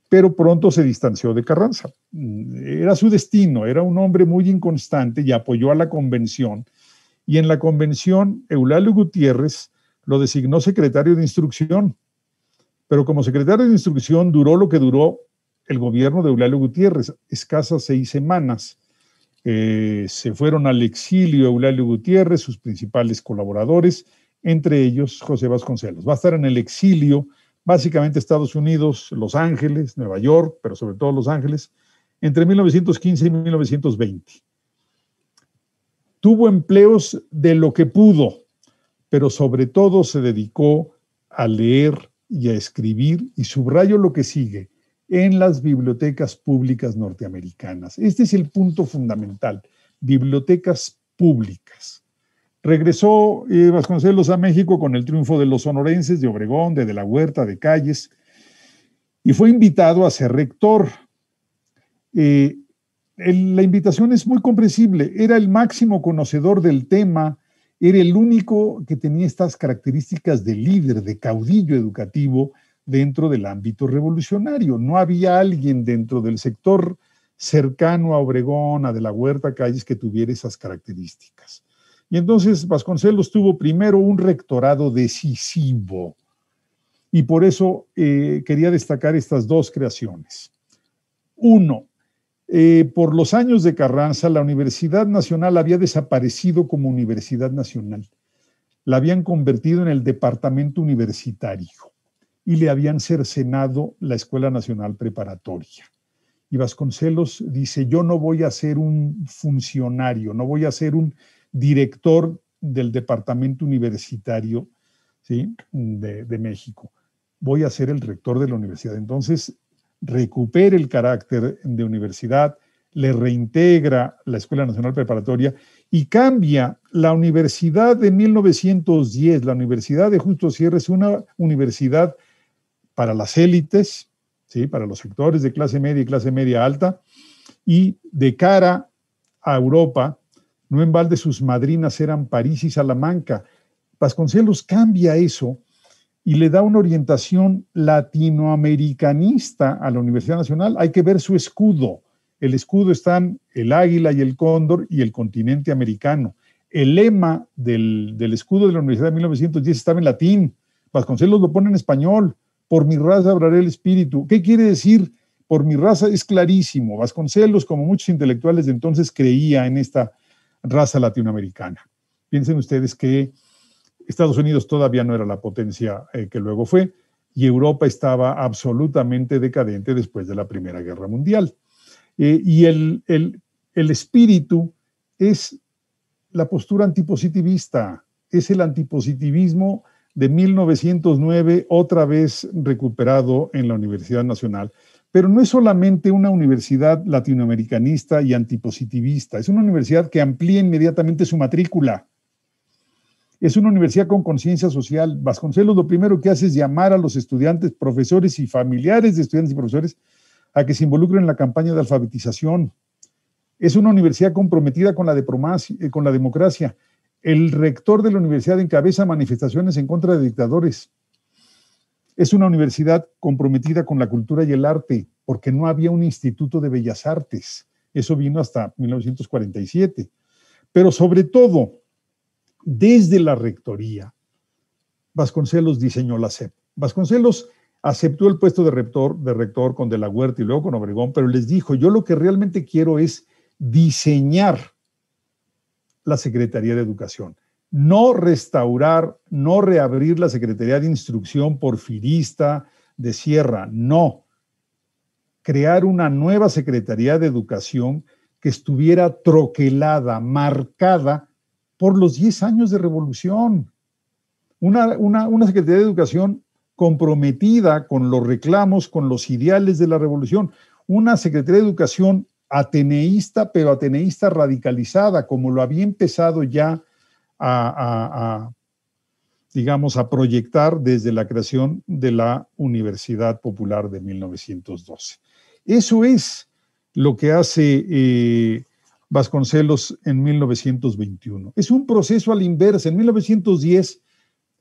pero pronto se distanció de Carranza. Mm, era su destino, era un hombre muy inconstante y apoyó a la convención. Y en la convención, Eulalio Gutiérrez lo designó secretario de instrucción, pero como secretario de instrucción duró lo que duró el gobierno de Eulalio Gutiérrez, escasas seis semanas. Eh, se fueron al exilio Eulalio Gutiérrez, sus principales colaboradores, entre ellos José Vasconcelos. Va a estar en el exilio, básicamente Estados Unidos, Los Ángeles, Nueva York, pero sobre todo Los Ángeles, entre 1915 y 1920. Tuvo empleos de lo que pudo, pero sobre todo se dedicó a leer y a escribir, y subrayo lo que sigue, en las bibliotecas públicas norteamericanas. Este es el punto fundamental, bibliotecas públicas. Regresó eh, Vasconcelos a México con el triunfo de los sonorenses, de Obregón, de De la Huerta, de Calles, y fue invitado a ser rector. Eh, la invitación es muy comprensible, era el máximo conocedor del tema, era el único que tenía estas características de líder, de caudillo educativo, dentro del ámbito revolucionario. No había alguien dentro del sector cercano a Obregón, a De la Huerta Calles, que tuviera esas características. Y entonces Vasconcelos tuvo primero un rectorado decisivo. Y por eso eh, quería destacar estas dos creaciones. Uno, eh, por los años de Carranza, la Universidad Nacional había desaparecido como Universidad Nacional. La habían convertido en el Departamento Universitario y le habían cercenado la Escuela Nacional Preparatoria. Y Vasconcelos dice, yo no voy a ser un funcionario, no voy a ser un director del Departamento Universitario ¿sí? de, México, voy a ser el rector de la universidad. Entonces, recupera el carácter de universidad, le reintegra la Escuela Nacional Preparatoria y cambia la universidad de 1910, la Universidad de Justo Sierra, es una universidad para las élites, ¿sí? para los sectores de clase media y clase media alta, y de cara a Europa, no en balde sus madrinas eran París y Salamanca. Vasconcelos cambia eso y le da una orientación latinoamericanista a la Universidad Nacional. Hay que ver su escudo. El escudo están el águila y el cóndor y el continente americano. El lema del, del escudo de la Universidad de 1910 estaba en latín. Vasconcelos lo pone en español por mi raza hablaré el espíritu. ¿Qué quiere decir? Por mi raza es clarísimo. Vasconcelos, como muchos intelectuales de entonces, creía en esta raza latinoamericana. Piensen ustedes que Estados Unidos todavía no era la potencia eh, que luego fue y Europa estaba absolutamente decadente después de la Primera Guerra Mundial. Eh, y el, el espíritu es la postura antipositivista, es el antipositivismo de 1909, otra vez recuperado en la Universidad Nacional. Pero no es solamente una universidad latinoamericanista y antipositivista, es una universidad que amplía inmediatamente su matrícula. Es una universidad con conciencia social. Vasconcelos lo primero que hace es llamar a los estudiantes, profesores y familiares de estudiantes y profesores a que se involucren en la campaña de alfabetización. Es una universidad comprometida con la, eh, con la democracia el rector de la universidad encabeza manifestaciones en contra de dictadores. Es una universidad comprometida con la cultura y el arte, porque no había un instituto de bellas artes. Eso vino hasta 1947. Pero sobre todo, desde la rectoría, Vasconcelos diseñó la SEP. Vasconcelos aceptó el puesto de rector, de rector con De la Huerta y luego con Obregón, pero les dijo, yo lo que realmente quiero es diseñar la Secretaría de Educación. No restaurar, no reabrir la Secretaría de Instrucción porfirista de Sierra, no. Crear una nueva Secretaría de Educación que estuviera troquelada, marcada por los 10 años de revolución. Una, una Secretaría de Educación comprometida con los reclamos, con los ideales de la revolución. Una Secretaría de Educación ateneísta, pero ateneísta radicalizada, como lo había empezado ya a, digamos, a proyectar desde la creación de la Universidad Popular de 1912. Eso es lo que hace eh, Vasconcelos en 1921. Es un proceso al inverso. En 1910,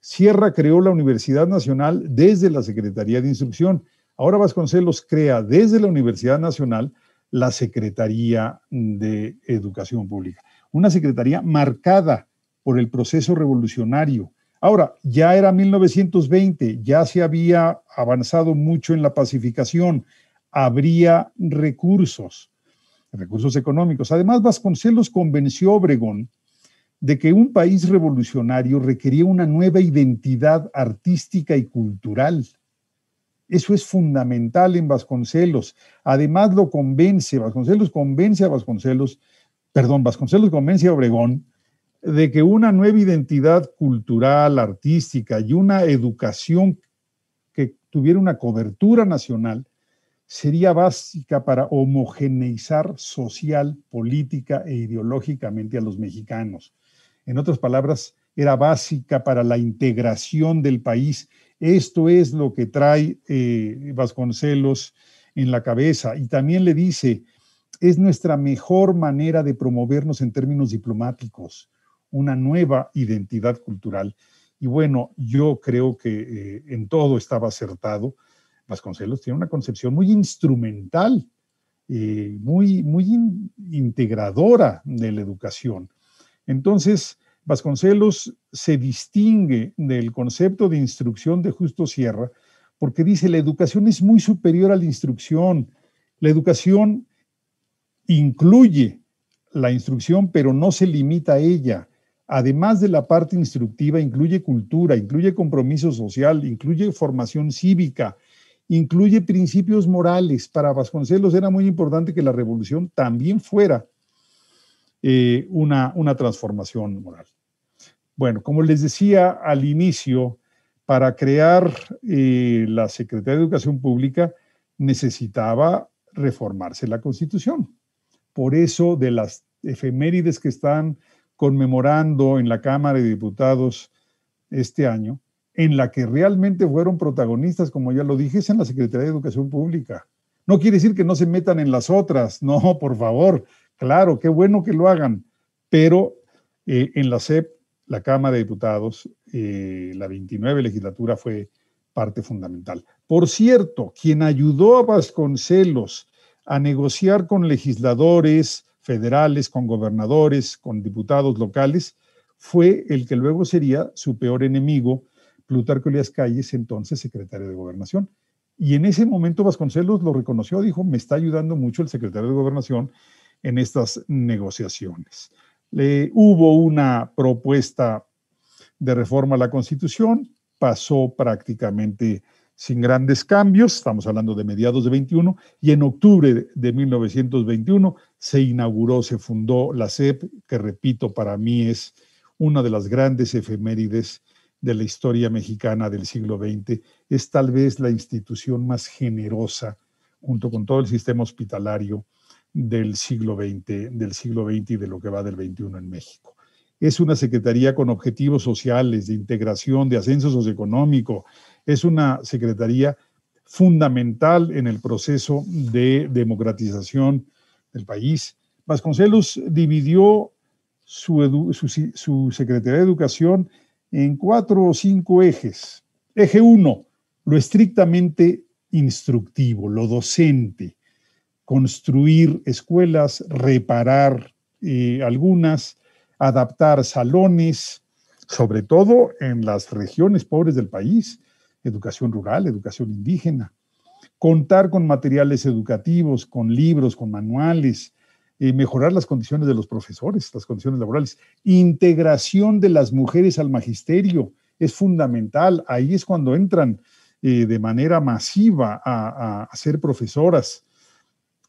Sierra creó la Universidad Nacional desde la Secretaría de Instrucción. Ahora Vasconcelos crea desde la Universidad Nacional la Secretaría de Educación Pública. Una secretaría marcada por el proceso revolucionario. Ahora, ya era 1920, ya se había avanzado mucho en la pacificación, habría recursos, recursos económicos. Además, Vasconcelos convenció a Obregón de que un país revolucionario requería una nueva identidad artística y cultural eso es fundamental en Vasconcelos. Además lo convence, Vasconcelos convence a Vasconcelos, perdón, Vasconcelos convence a Obregón de que una nueva identidad cultural, artística y una educación que tuviera una cobertura nacional sería básica para homogeneizar social, política e ideológicamente a los mexicanos. En otras palabras, era básica para la integración del país esto es lo que trae eh, Vasconcelos en la cabeza. Y también le dice, es nuestra mejor manera de promovernos en términos diplomáticos, una nueva identidad cultural. Y bueno, yo creo que eh, en todo estaba acertado. Vasconcelos tiene una concepción muy instrumental, eh, muy, muy integradora de la educación. Entonces, Vasconcelos se distingue del concepto de instrucción de Justo Sierra porque dice la educación es muy superior a la instrucción. La educación incluye la instrucción, pero no se limita a ella. Además de la parte instructiva, incluye cultura, incluye compromiso social, incluye formación cívica, incluye principios morales. Para Vasconcelos era muy importante que la revolución también fuera eh, una, una transformación moral. Bueno, como les decía al inicio, para crear eh, la Secretaría de Educación Pública necesitaba reformarse la Constitución. Por eso, de las efemérides que están conmemorando en la Cámara de Diputados este año, en la que realmente fueron protagonistas, como ya lo dije, es en la Secretaría de Educación Pública. No quiere decir que no se metan en las otras, no, por favor, Claro, qué bueno que lo hagan, pero eh, en la CEP, la Cámara de Diputados, eh, la 29 legislatura fue parte fundamental. Por cierto, quien ayudó a Vasconcelos a negociar con legisladores federales, con gobernadores, con diputados locales, fue el que luego sería su peor enemigo, Plutarco Elías Calles, entonces secretario de Gobernación. Y en ese momento Vasconcelos lo reconoció, dijo, me está ayudando mucho el secretario de Gobernación en estas negociaciones. Le, hubo una propuesta de reforma a la Constitución, pasó prácticamente sin grandes cambios, estamos hablando de mediados de 21, y en octubre de 1921 se inauguró, se fundó la CEP, que repito, para mí es una de las grandes efemérides de la historia mexicana del siglo XX. Es tal vez la institución más generosa, junto con todo el sistema hospitalario, del siglo XX, del siglo y de lo que va del XXI en México. Es una secretaría con objetivos sociales, de integración, de ascenso socioeconómico. Es una secretaría fundamental en el proceso de democratización del país. Vasconcelos dividió su Secretaría de Educación en cuatro o cinco ejes. Eje uno, lo estrictamente instructivo, lo docente construir escuelas, reparar eh, algunas, adaptar salones, sobre todo en las regiones pobres del país, educación rural, educación indígena, contar con materiales educativos, con libros, con manuales, eh, mejorar las condiciones de los profesores, las condiciones laborales, integración de las mujeres al magisterio es fundamental, ahí es cuando entran eh, de manera masiva a, a ser profesoras,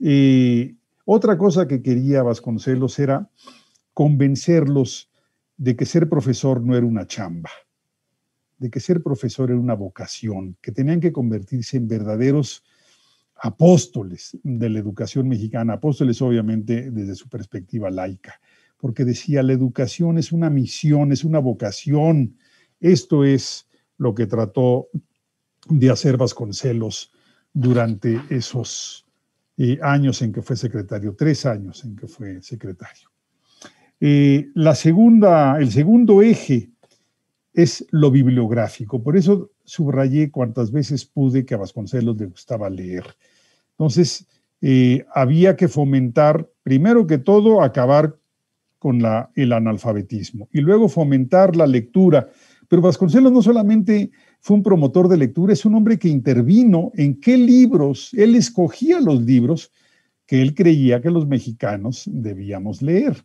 y otra cosa que quería Vasconcelos era convencerlos de que ser profesor no era una chamba, de que ser profesor era una vocación, que tenían que convertirse en verdaderos apóstoles de la educación mexicana, apóstoles obviamente desde su perspectiva laica, porque decía, la educación es una misión, es una vocación. Esto es lo que trató de hacer Vasconcelos durante esos años en que fue secretario, tres años en que fue secretario. Eh, la segunda, el segundo eje es lo bibliográfico, por eso subrayé cuantas veces pude que a Vasconcelos le gustaba leer. Entonces, eh, había que fomentar, primero que todo, acabar con la, el analfabetismo y luego fomentar la lectura. Pero Vasconcelos no solamente fue un promotor de lectura, es un hombre que intervino en qué libros, él escogía los libros que él creía que los mexicanos debíamos leer.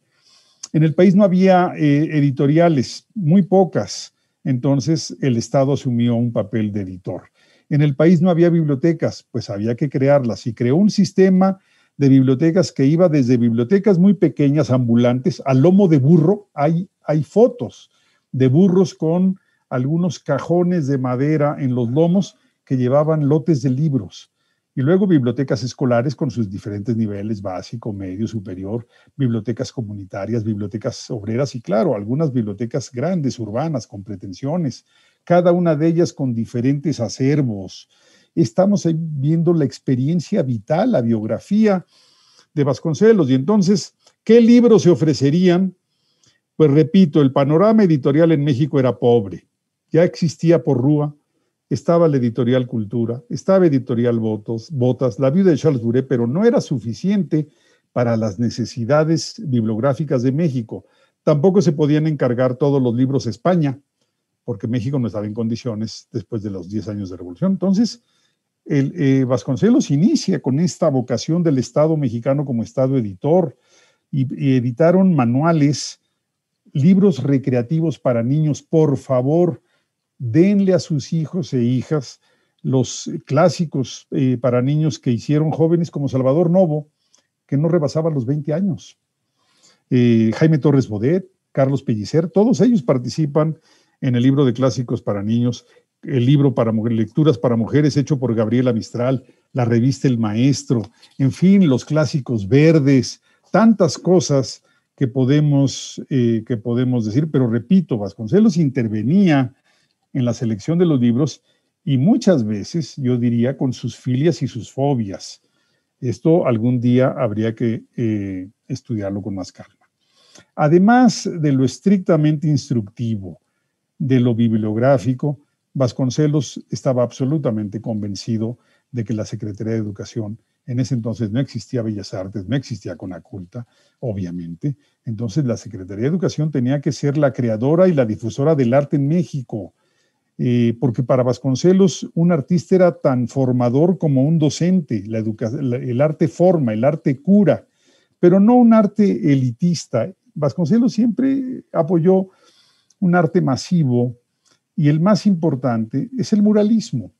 En el país no había eh, editoriales, muy pocas, entonces el Estado asumió un papel de editor. En el país no había bibliotecas, pues había que crearlas y creó un sistema de bibliotecas que iba desde bibliotecas muy pequeñas, ambulantes, a lomo de burro. Hay, hay fotos de burros con algunos cajones de madera en los lomos que llevaban lotes de libros. Y luego bibliotecas escolares con sus diferentes niveles, básico, medio, superior, bibliotecas comunitarias, bibliotecas obreras y claro, algunas bibliotecas grandes, urbanas, con pretensiones, cada una de ellas con diferentes acervos. Estamos viendo la experiencia vital, la biografía de Vasconcelos. Y entonces, ¿qué libros se ofrecerían? Pues repito, el panorama editorial en México era pobre ya existía por Rúa, estaba la editorial Cultura, estaba editorial Botos, Botas, la viuda de Charles Duré, pero no era suficiente para las necesidades bibliográficas de México. Tampoco se podían encargar todos los libros España, porque México no estaba en condiciones después de los 10 años de revolución. Entonces, el, eh, Vasconcelos inicia con esta vocación del Estado mexicano como Estado editor y editaron manuales, libros recreativos para niños, por favor, denle a sus hijos e hijas los clásicos eh, para niños que hicieron jóvenes como Salvador Novo, que no rebasaba los 20 años. Eh, Jaime Torres Bodet, Carlos Pellicer, todos ellos participan en el libro de clásicos para niños, el libro para lecturas para mujeres hecho por Gabriela Mistral, la revista El Maestro, en fin, los clásicos verdes, tantas cosas que eh, que podemos decir, pero repito, Vasconcelos intervenía en la selección de los libros y muchas veces, yo diría, con sus filias y sus fobias. Esto algún día habría que eh, estudiarlo con más calma. Además de lo estrictamente instructivo, de lo bibliográfico, Vasconcelos estaba absolutamente convencido de que la Secretaría de Educación en ese entonces no existía Bellas Artes, no existía Conaculta, obviamente. Entonces la Secretaría de Educación tenía que ser la creadora y la difusora del arte en México eh, porque para Vasconcelos un artista era tan formador como un docente, el arte forma, el arte cura, pero no un arte elitista. Vasconcelos siempre apoyó un arte masivo y el más importante es el muralismo.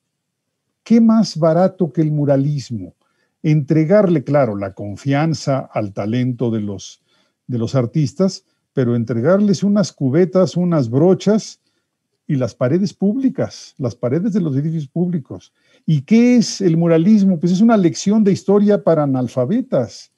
¿Qué más barato que el muralismo? Entregarle, claro, la confianza al talento de los, de los artistas, pero entregarles unas cubetas, unas brochas, y las paredes públicas, las paredes de los edificios públicos. ¿Y qué es el muralismo? Pues es una lección de historia para analfabetas.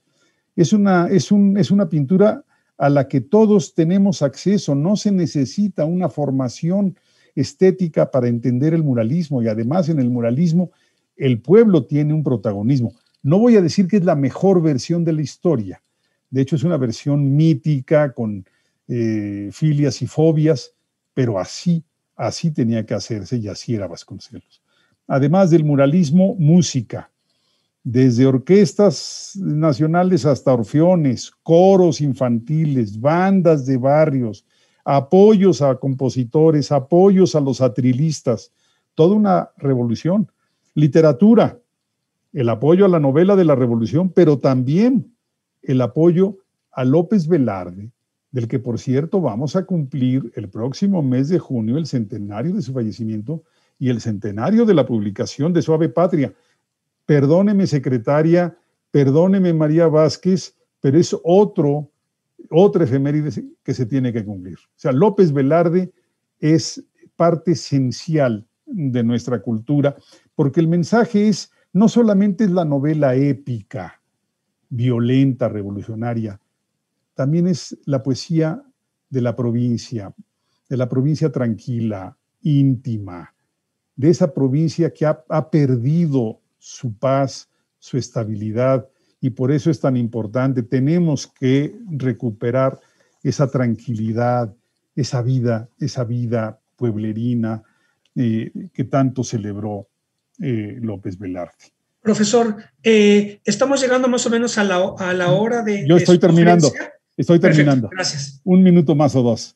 Es una, es, un, es una pintura a la que todos tenemos acceso. No se necesita una formación estética para entender el muralismo y además en el muralismo el pueblo tiene un protagonismo. No voy a decir que es la mejor versión de la historia. De hecho, es una versión mítica con eh, filias y fobias, pero así así tenía que hacerse y así era Vasconcelos. Además del muralismo, música, desde orquestas nacionales hasta orfeones, coros infantiles, bandas de barrios, apoyos a compositores, apoyos a los atrilistas, toda una revolución. Literatura, el apoyo a la novela de la revolución, pero también el apoyo a López Velarde, del que por cierto vamos a cumplir el próximo mes de junio el centenario de su fallecimiento y el centenario de la publicación de Suave Patria. Perdóneme, secretaria, perdóneme, María Vázquez, pero es otro, otra efeméride que se tiene que cumplir. O sea, López Velarde es parte esencial de nuestra cultura, porque el mensaje es, no solamente es la novela épica, violenta, revolucionaria, también es la poesía de la provincia, de la provincia tranquila, íntima, de esa provincia que ha, perdido su paz, su estabilidad, y por eso es tan importante. Tenemos que recuperar esa tranquilidad, esa vida, esa vida pueblerina eh, que tanto celebró eh, López Velarde. Profesor, eh, estamos llegando más o menos a la, hora de... Yo estoy terminando. Estoy terminando. gracias. Un minuto más o dos.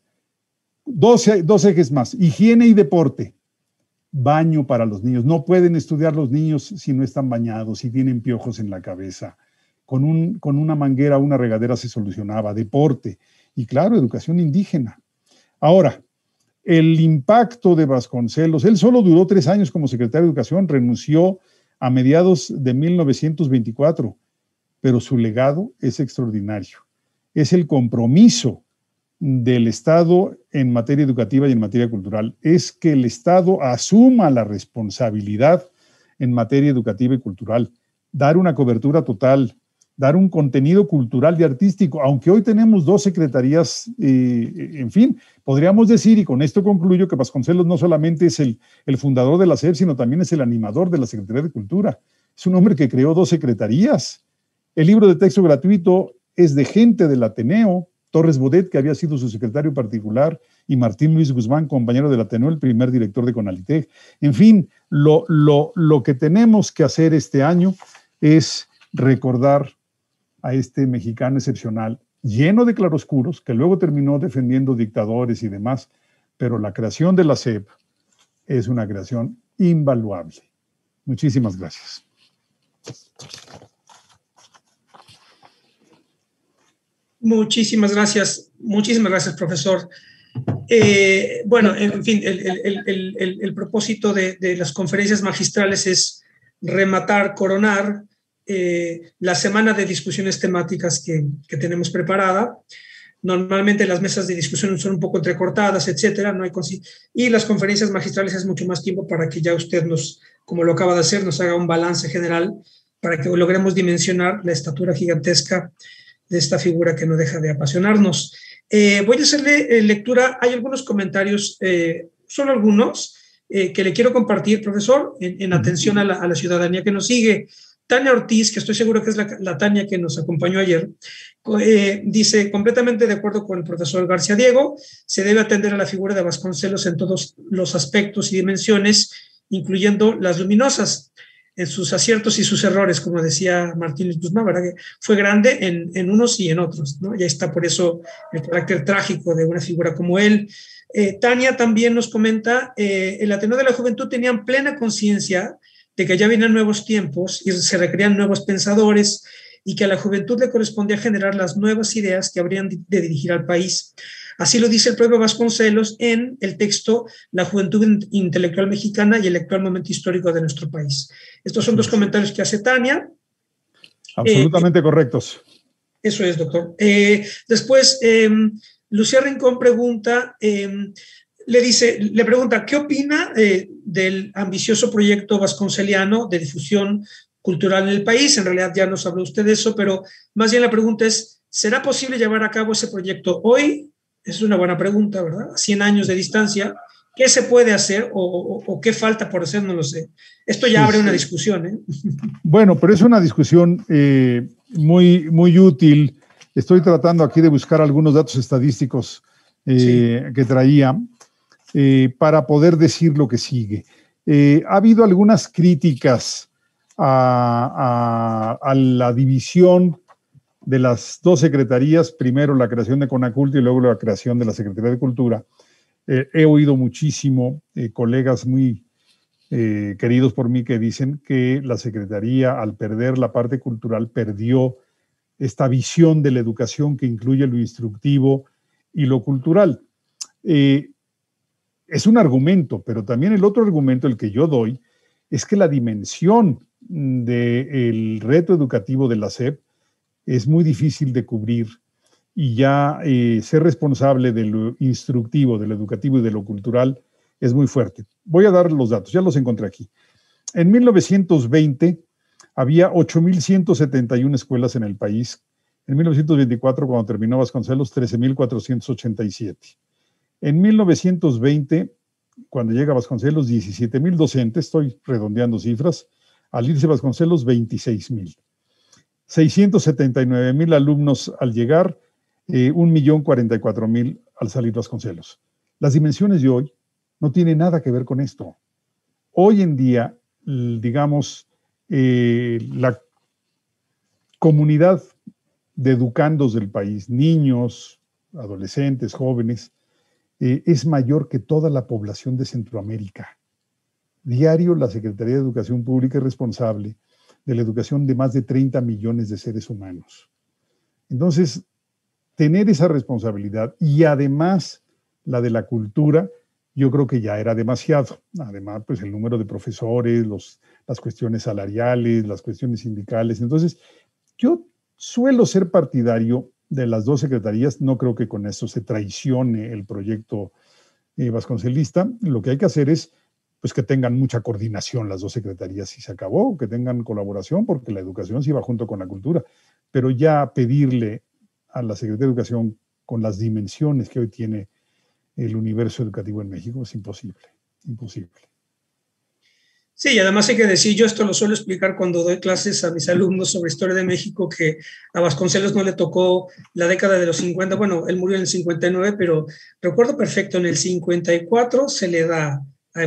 dos. ejes más. Higiene y deporte. Baño para los niños. No pueden estudiar los niños si no están bañados, si tienen piojos en la cabeza. Con, un, con una manguera, una regadera se solucionaba. Deporte. Y claro, educación indígena. Ahora, el impacto de Vasconcelos, él solo duró tres años como secretario de Educación, renunció a mediados de 1924, pero su legado es extraordinario es el compromiso del Estado en materia educativa y en materia cultural, es que el Estado asuma la responsabilidad en materia educativa y cultural, dar una cobertura total, dar un contenido cultural y artístico, aunque hoy tenemos dos secretarías, eh, en fin, podríamos decir, y con esto concluyo, que Vasconcelos no solamente es el, fundador de la sino también es el animador de la Secretaría de Cultura. Es un hombre que creó dos secretarías. El libro de texto gratuito es de gente del Ateneo, Torres Bodet, que había sido su secretario particular, y Martín Luis Guzmán, compañero del Ateneo, el primer director de Conalitec. En fin, lo, lo, lo que tenemos que hacer este año es recordar a este mexicano excepcional, lleno de claroscuros, que luego terminó defendiendo dictadores y demás, pero la creación de la CEP es una creación invaluable. Muchísimas gracias. Muchísimas gracias, muchísimas gracias, profesor. Eh, bueno, en fin, el, propósito de, las conferencias magistrales es rematar, coronar eh, la semana de discusiones temáticas que, tenemos preparada. Normalmente las mesas de discusión son un poco entrecortadas, etcétera, no hay y las conferencias magistrales es mucho más tiempo para que ya usted nos, como lo acaba de hacer, nos haga un balance general para que logremos dimensionar la estatura gigantesca de esta figura que no deja de apasionarnos. Eh, voy a hacerle eh, lectura, hay algunos comentarios, eh, solo algunos, que le quiero compartir, profesor, en, atención a la, ciudadanía que nos sigue. Tania Ortiz, que estoy seguro que es la Tania que nos acompañó ayer, dice, completamente de acuerdo con el profesor García Diego, se debe atender a la figura de Vasconcelos en todos los aspectos y dimensiones, incluyendo las luminosas en sus aciertos y sus errores, como decía Martín Luis Que fue grande en, en, unos y en otros, ¿no? Ya está por eso el carácter trágico de una figura como él. Eh, Tania también nos comenta, el eh, Ateneo de la Juventud tenían plena conciencia de que ya vienen nuevos tiempos y se requerían nuevos pensadores y que a la juventud le correspondía generar las nuevas ideas que habrían de dirigir al país. Así lo dice el propio Vasconcelos en el texto La juventud intelectual mexicana y el actual momento histórico de nuestro país. Estos son dos comentarios que hace Tania. Absolutamente eh, eh, correctos. Eso es, doctor. Eh, después, em, Lucía Rincón pregunta, em, le dice, le pregunta, ¿qué opina del ambicioso proyecto vasconceliano de difusión cultural en el país? En realidad ya nos habló usted de eso, pero más bien la pregunta es, ¿será posible llevar a cabo ese proyecto hoy? es una buena pregunta, ¿verdad? 100 años de distancia, ¿qué se puede hacer o, qué falta por hacer? No lo sé. Esto ya abre una discusión. ¿eh? Bueno, pero es una discusión eh, muy, muy útil. Estoy tratando aquí de buscar algunos datos estadísticos eh, que traía para poder decir lo que sigue. ha habido algunas críticas a, a la división de las dos secretarías, primero la creación de Conacult y luego la creación de la Secretaría de Cultura, eh, he oído muchísimo eh, colegas muy eh, queridos por mí que dicen que la Secretaría, al perder la parte cultural, perdió esta visión de la educación que incluye lo instructivo y lo cultural. es un argumento, pero también el otro argumento, el que yo doy, es que la dimensión mm, del reto educativo de la SEP es muy difícil de cubrir y ya eh, ser responsable de lo instructivo, de lo educativo y de lo cultural es muy fuerte. Voy a dar los datos, ya los encontré aquí. En 1920 había 8.171 escuelas en el país. En 1924, cuando terminó Vasconcelos, 13.487. En 1920, cuando llega Vasconcelos, 17.000 docentes, estoy redondeando cifras. Al irse Vasconcelos, 26.000. 679 mil alumnos al llegar, 44 eh, 1.044.000 al salir Vasconcelos. Las dimensiones de hoy no tienen nada que ver con esto. Hoy en día, digamos, eh, la comunidad de educandos del país, niños, adolescentes, jóvenes, eh, es mayor que toda la población de Centroamérica. Diario, la Secretaría de Educación Pública es responsable de la educación de más de 30 millones de seres humanos. Entonces, tener esa responsabilidad y además la de la cultura, yo creo que ya era demasiado. Además, pues el número de profesores, los, las cuestiones salariales, las cuestiones sindicales. Entonces, yo suelo ser partidario de las dos secretarías. No creo que con esto se traicione el proyecto eh, vasconcelista. Lo que hay que hacer es pues que tengan mucha coordinación las dos secretarías y se acabó, que tengan colaboración, porque la educación sí va junto con la cultura. Pero ya pedirle a la Secretaría de Educación con las dimensiones que hoy tiene el universo educativo en México es imposible, imposible. Sí, y además hay que decir, yo esto lo suelo explicar cuando doy clases a mis alumnos sobre historia de México, que a Vasconcelos no le tocó la década de los 50, bueno, él murió en el 59, pero recuerdo perfecto, en el 54 se le da a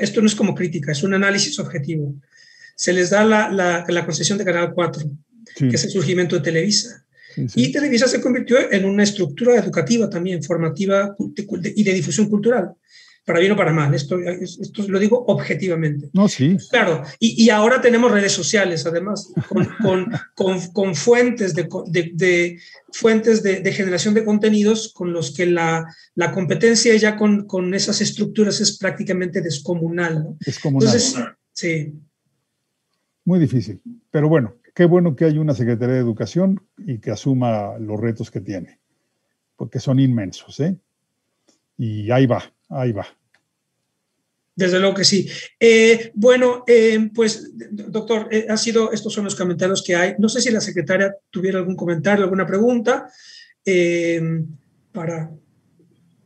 esto no es como crítica, es un análisis objetivo. Se les da la, concesión de Canal 4, que es el surgimiento de Televisa. Y Televisa se convirtió en una estructura educativa también, formativa y de difusión cultural para bien o para mal. Esto, lo digo objetivamente. No, sí. Claro, y, ahora tenemos redes sociales, además, con, fuentes, de, fuentes de, generación de contenidos con los que la, competencia ya con, esas estructuras es prácticamente descomunal. ¿no? Descomunal. sí. Muy difícil, pero bueno, qué bueno que hay una Secretaría de Educación y que asuma los retos que tiene, porque son inmensos, ¿eh? Y ahí va ahí va. Desde luego que sí. Eh, bueno, eh, pues, doctor, eh, ha sido, estos son los comentarios que hay. No sé si la secretaria tuviera algún comentario, alguna pregunta para.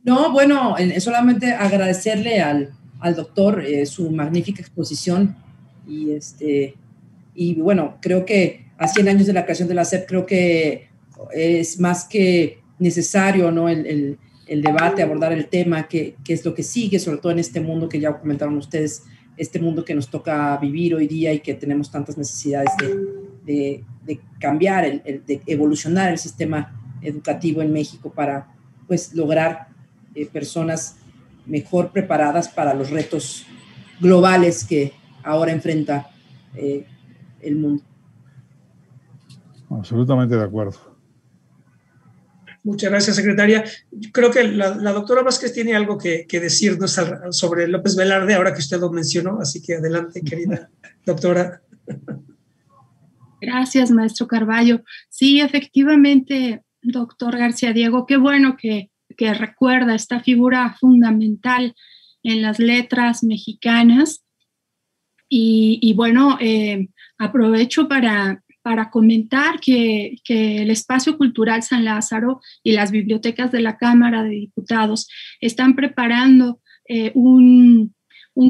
No, bueno, solamente agradecerle al, al doctor su magnífica exposición y este y bueno, creo que a 100 años de la creación de la SEP creo que es más que necesario, ¿no? el el debate, abordar el tema, qué, es lo que sigue, sobre todo en este mundo que ya comentaron ustedes, este mundo que nos toca vivir hoy día y que tenemos tantas necesidades de, cambiar, el, de evolucionar el sistema educativo en México para pues lograr eh, personas mejor preparadas para los retos globales que ahora enfrenta eh, el mundo. Absolutamente de acuerdo. Muchas gracias, secretaria. creo que la, doctora Vázquez tiene algo que, decirnos sobre López Velarde, ahora que usted lo mencionó, así que adelante, querida doctora. Gracias, maestro Carballo. Sí, efectivamente, doctor García Diego, qué bueno que, recuerda esta figura fundamental en las letras mexicanas. Y, bueno, eh, aprovecho para, para comentar que, el espacio cultural San Lázaro y las bibliotecas de la Cámara de Diputados están preparando eh, un,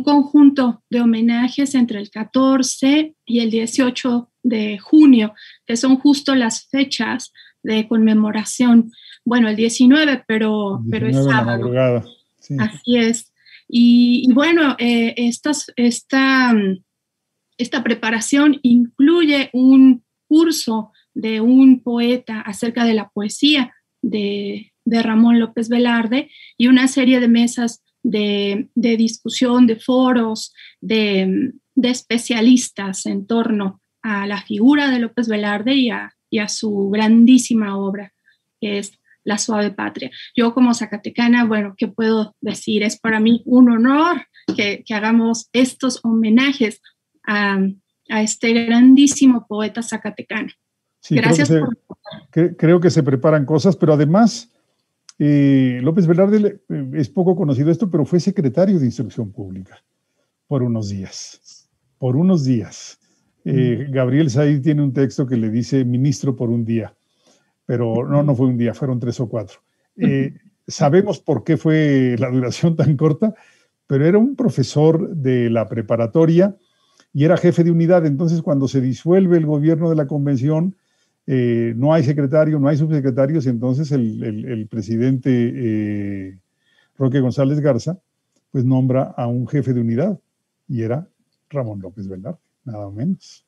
conjunto de homenajes entre el 14 y el 18 de junio, que son justo las fechas de conmemoración. Bueno, el 19, pero, pero es sábado. Así es. Y, bueno, eh, esta preparación incluye un, curso de un poeta acerca de la poesía de, Ramón López Velarde y una serie de mesas de, discusión, de foros, de, especialistas en torno a la figura de López Velarde y a, y a su grandísima obra, que es La Suave Patria. Yo como Zacatecana, bueno, ¿qué puedo decir? Es para mí un honor que, que hagamos estos homenajes a, a este grandísimo poeta zacatecano. Gracias creo que, se, creo que se preparan cosas, pero además, eh, López Velarde eh, es poco conocido esto, pero fue secretario de Instrucción Pública por unos días. Por unos días. Eh, mm. Gabriel Said tiene un texto que le dice ministro por un día, pero no, no fue un día, fueron tres o cuatro. sabemos por qué fue la duración tan corta, pero era un profesor de la preparatoria y era jefe de unidad. Entonces, cuando se disuelve el gobierno de la convención, eh, no hay secretario, no hay subsecretarios, entonces el, presidente eh, Roque González Garza, pues nombra a un jefe de unidad, y era Ramón López Velarde, nada menos.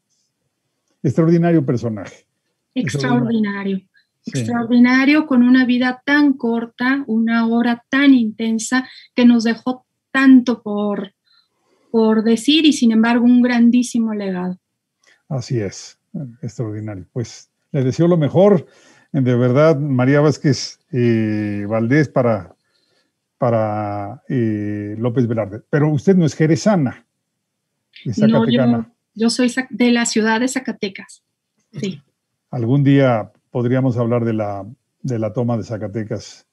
Extraordinario personaje. Extraordinario. Extraordinario con una vida tan corta, una hora tan intensa que nos dejó tanto por, por decir y sin embargo un grandísimo legado. Así es, extraordinario. Pues le deseo lo mejor, de verdad, María Vázquez eh, Valdés para, para eh, López Velarde. Pero usted no es jerezana, No, yo, soy de la ciudad de Zacatecas, sí. Algún día podríamos hablar de la, de la toma de Zacatecas.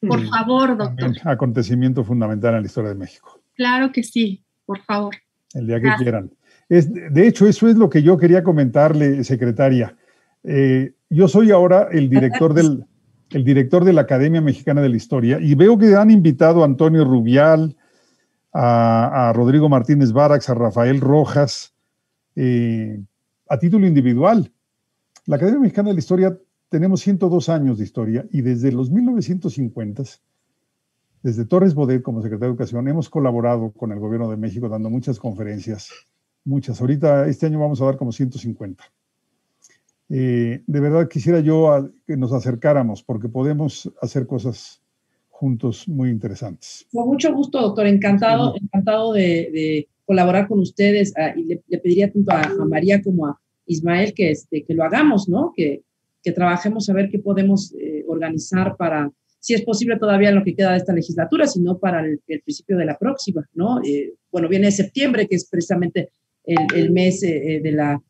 Por favor, doctor. acontecimiento fundamental en la historia de México. Claro que sí por favor. El día que quieran. de hecho, eso es lo que yo quería comentarle, secretaria. Eh, yo soy ahora el director del el director de la Academia Mexicana de la Historia y veo que han invitado a Antonio Rubial, a, Rodrigo Martínez Barax, a Rafael Rojas, eh, a título individual. La Academia Mexicana de la Historia tenemos 102 años de historia y desde los 1950 desde Torres Bodet, como secretario de Educación, hemos colaborado con el Gobierno de México dando muchas conferencias, muchas. Ahorita, este año vamos a dar como 150. Eh, de verdad quisiera yo que nos acercáramos porque podemos hacer cosas juntos muy interesantes. Con mucho gusto, doctor. Encantado, encantado de, colaborar con ustedes ah, y le, pediría tanto a, María como a Ismael que, este, que lo hagamos, ¿no? Que, que trabajemos a ver qué podemos eh, organizar para si es posible todavía lo que queda de esta legislatura, sino para el, principio de la próxima, ¿no? Eh, bueno, viene septiembre, que es precisamente el, mes eh, eh, de la,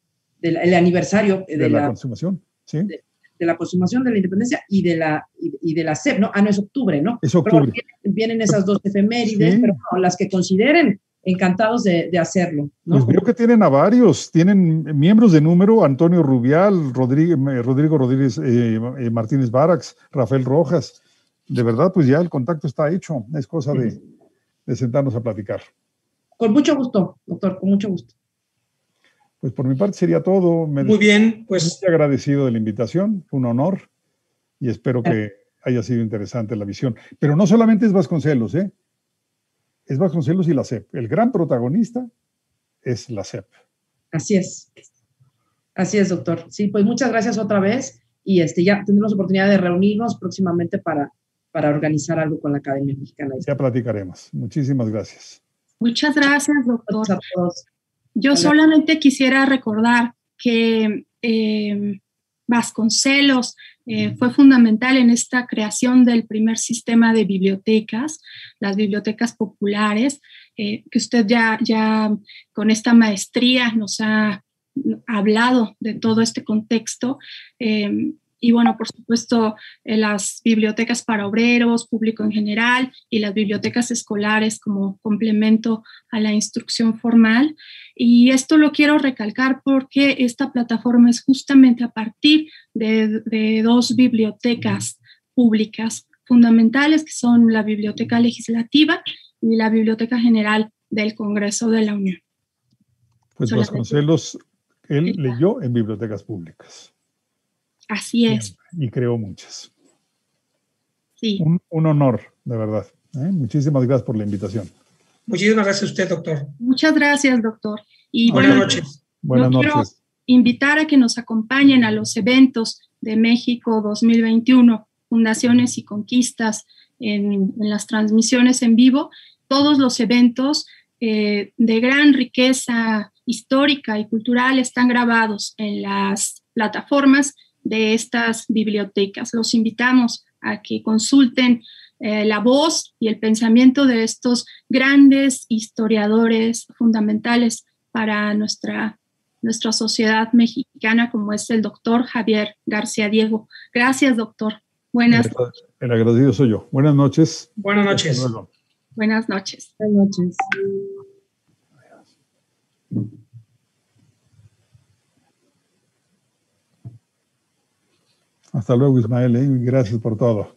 del aniversario de, la, consumación, sí. De, la consumación de la independencia y de la, y, de la sep ¿no? Ah, no, es octubre, ¿no? Es octubre. vienen, esas dos efemérides, pero no, las que consideren, encantados de, hacerlo. ¿no? Pues veo que tienen a varios, tienen miembros de número, Antonio Rubial, Rodrigo Rodríguez eh, Martínez Barax, Rafael Rojas, de verdad, pues ya el contacto está hecho. Es cosa de, de sentarnos a platicar. Con mucho gusto, doctor, con mucho gusto. Pues por mi parte sería todo. Muy bien, pues. estoy agradecido de la invitación, un honor y espero que haya sido interesante la visión. Pero no solamente es Vasconcelos, ¿eh? Es Vasconcelos y la CEP. El gran protagonista es la CEP. Así es. Así es, doctor. Sí, pues muchas gracias otra vez y este, ya tendremos oportunidad de reunirnos próximamente para para organizar algo con la Academia Mexicana. Ya platicaremos. Muchísimas gracias. Muchas gracias, doctor. Yo solamente quisiera recordar que eh, Vasconcelos eh, fue fundamental en esta creación del primer sistema de bibliotecas, las bibliotecas populares, eh, que usted ya, ya con esta maestría nos ha hablado de todo este contexto y bueno, por supuesto, eh, las bibliotecas para obreros, público en general y las bibliotecas escolares como complemento a la instrucción formal. Y esto lo quiero recalcar porque esta plataforma es justamente a partir de, dos bibliotecas públicas fundamentales, que son la Biblioteca Legislativa y la Biblioteca General del Congreso de la Unión. Pues Vasconcelos, él leyó en bibliotecas públicas. Así es. Y, creo muchas. Sí. Un, honor, de verdad. ¿eh? Muchísimas gracias por la invitación. Muchísimas gracias a usted, doctor. Muchas gracias, doctor. Y buenas noches. Buenas noches. invitar a que nos acompañen a los eventos de México 2021, Fundaciones y Conquistas, en, las transmisiones en vivo, todos los eventos eh, de gran riqueza histórica y cultural están grabados en las plataformas de estas bibliotecas. Los invitamos a que consulten eh, la voz y el pensamiento de estos grandes historiadores fundamentales para nuestra, nuestra sociedad mexicana, como es el doctor Javier García Diego. Gracias, doctor. Buenas noches. El agradecido soy yo. Buenas noches. Buenas noches. Buenas noches. Buenas noches. Hasta luego, Ismael, ¿eh? gracias por todo.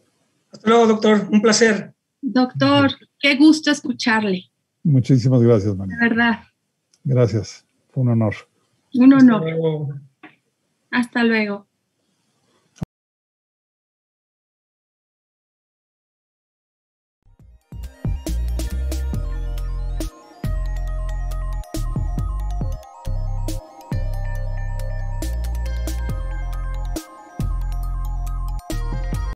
Hasta luego, doctor. Un placer. Doctor, qué gusto escucharle. Muchísimas gracias, María. De verdad. Gracias. Fue un honor. Un honor. Hasta luego.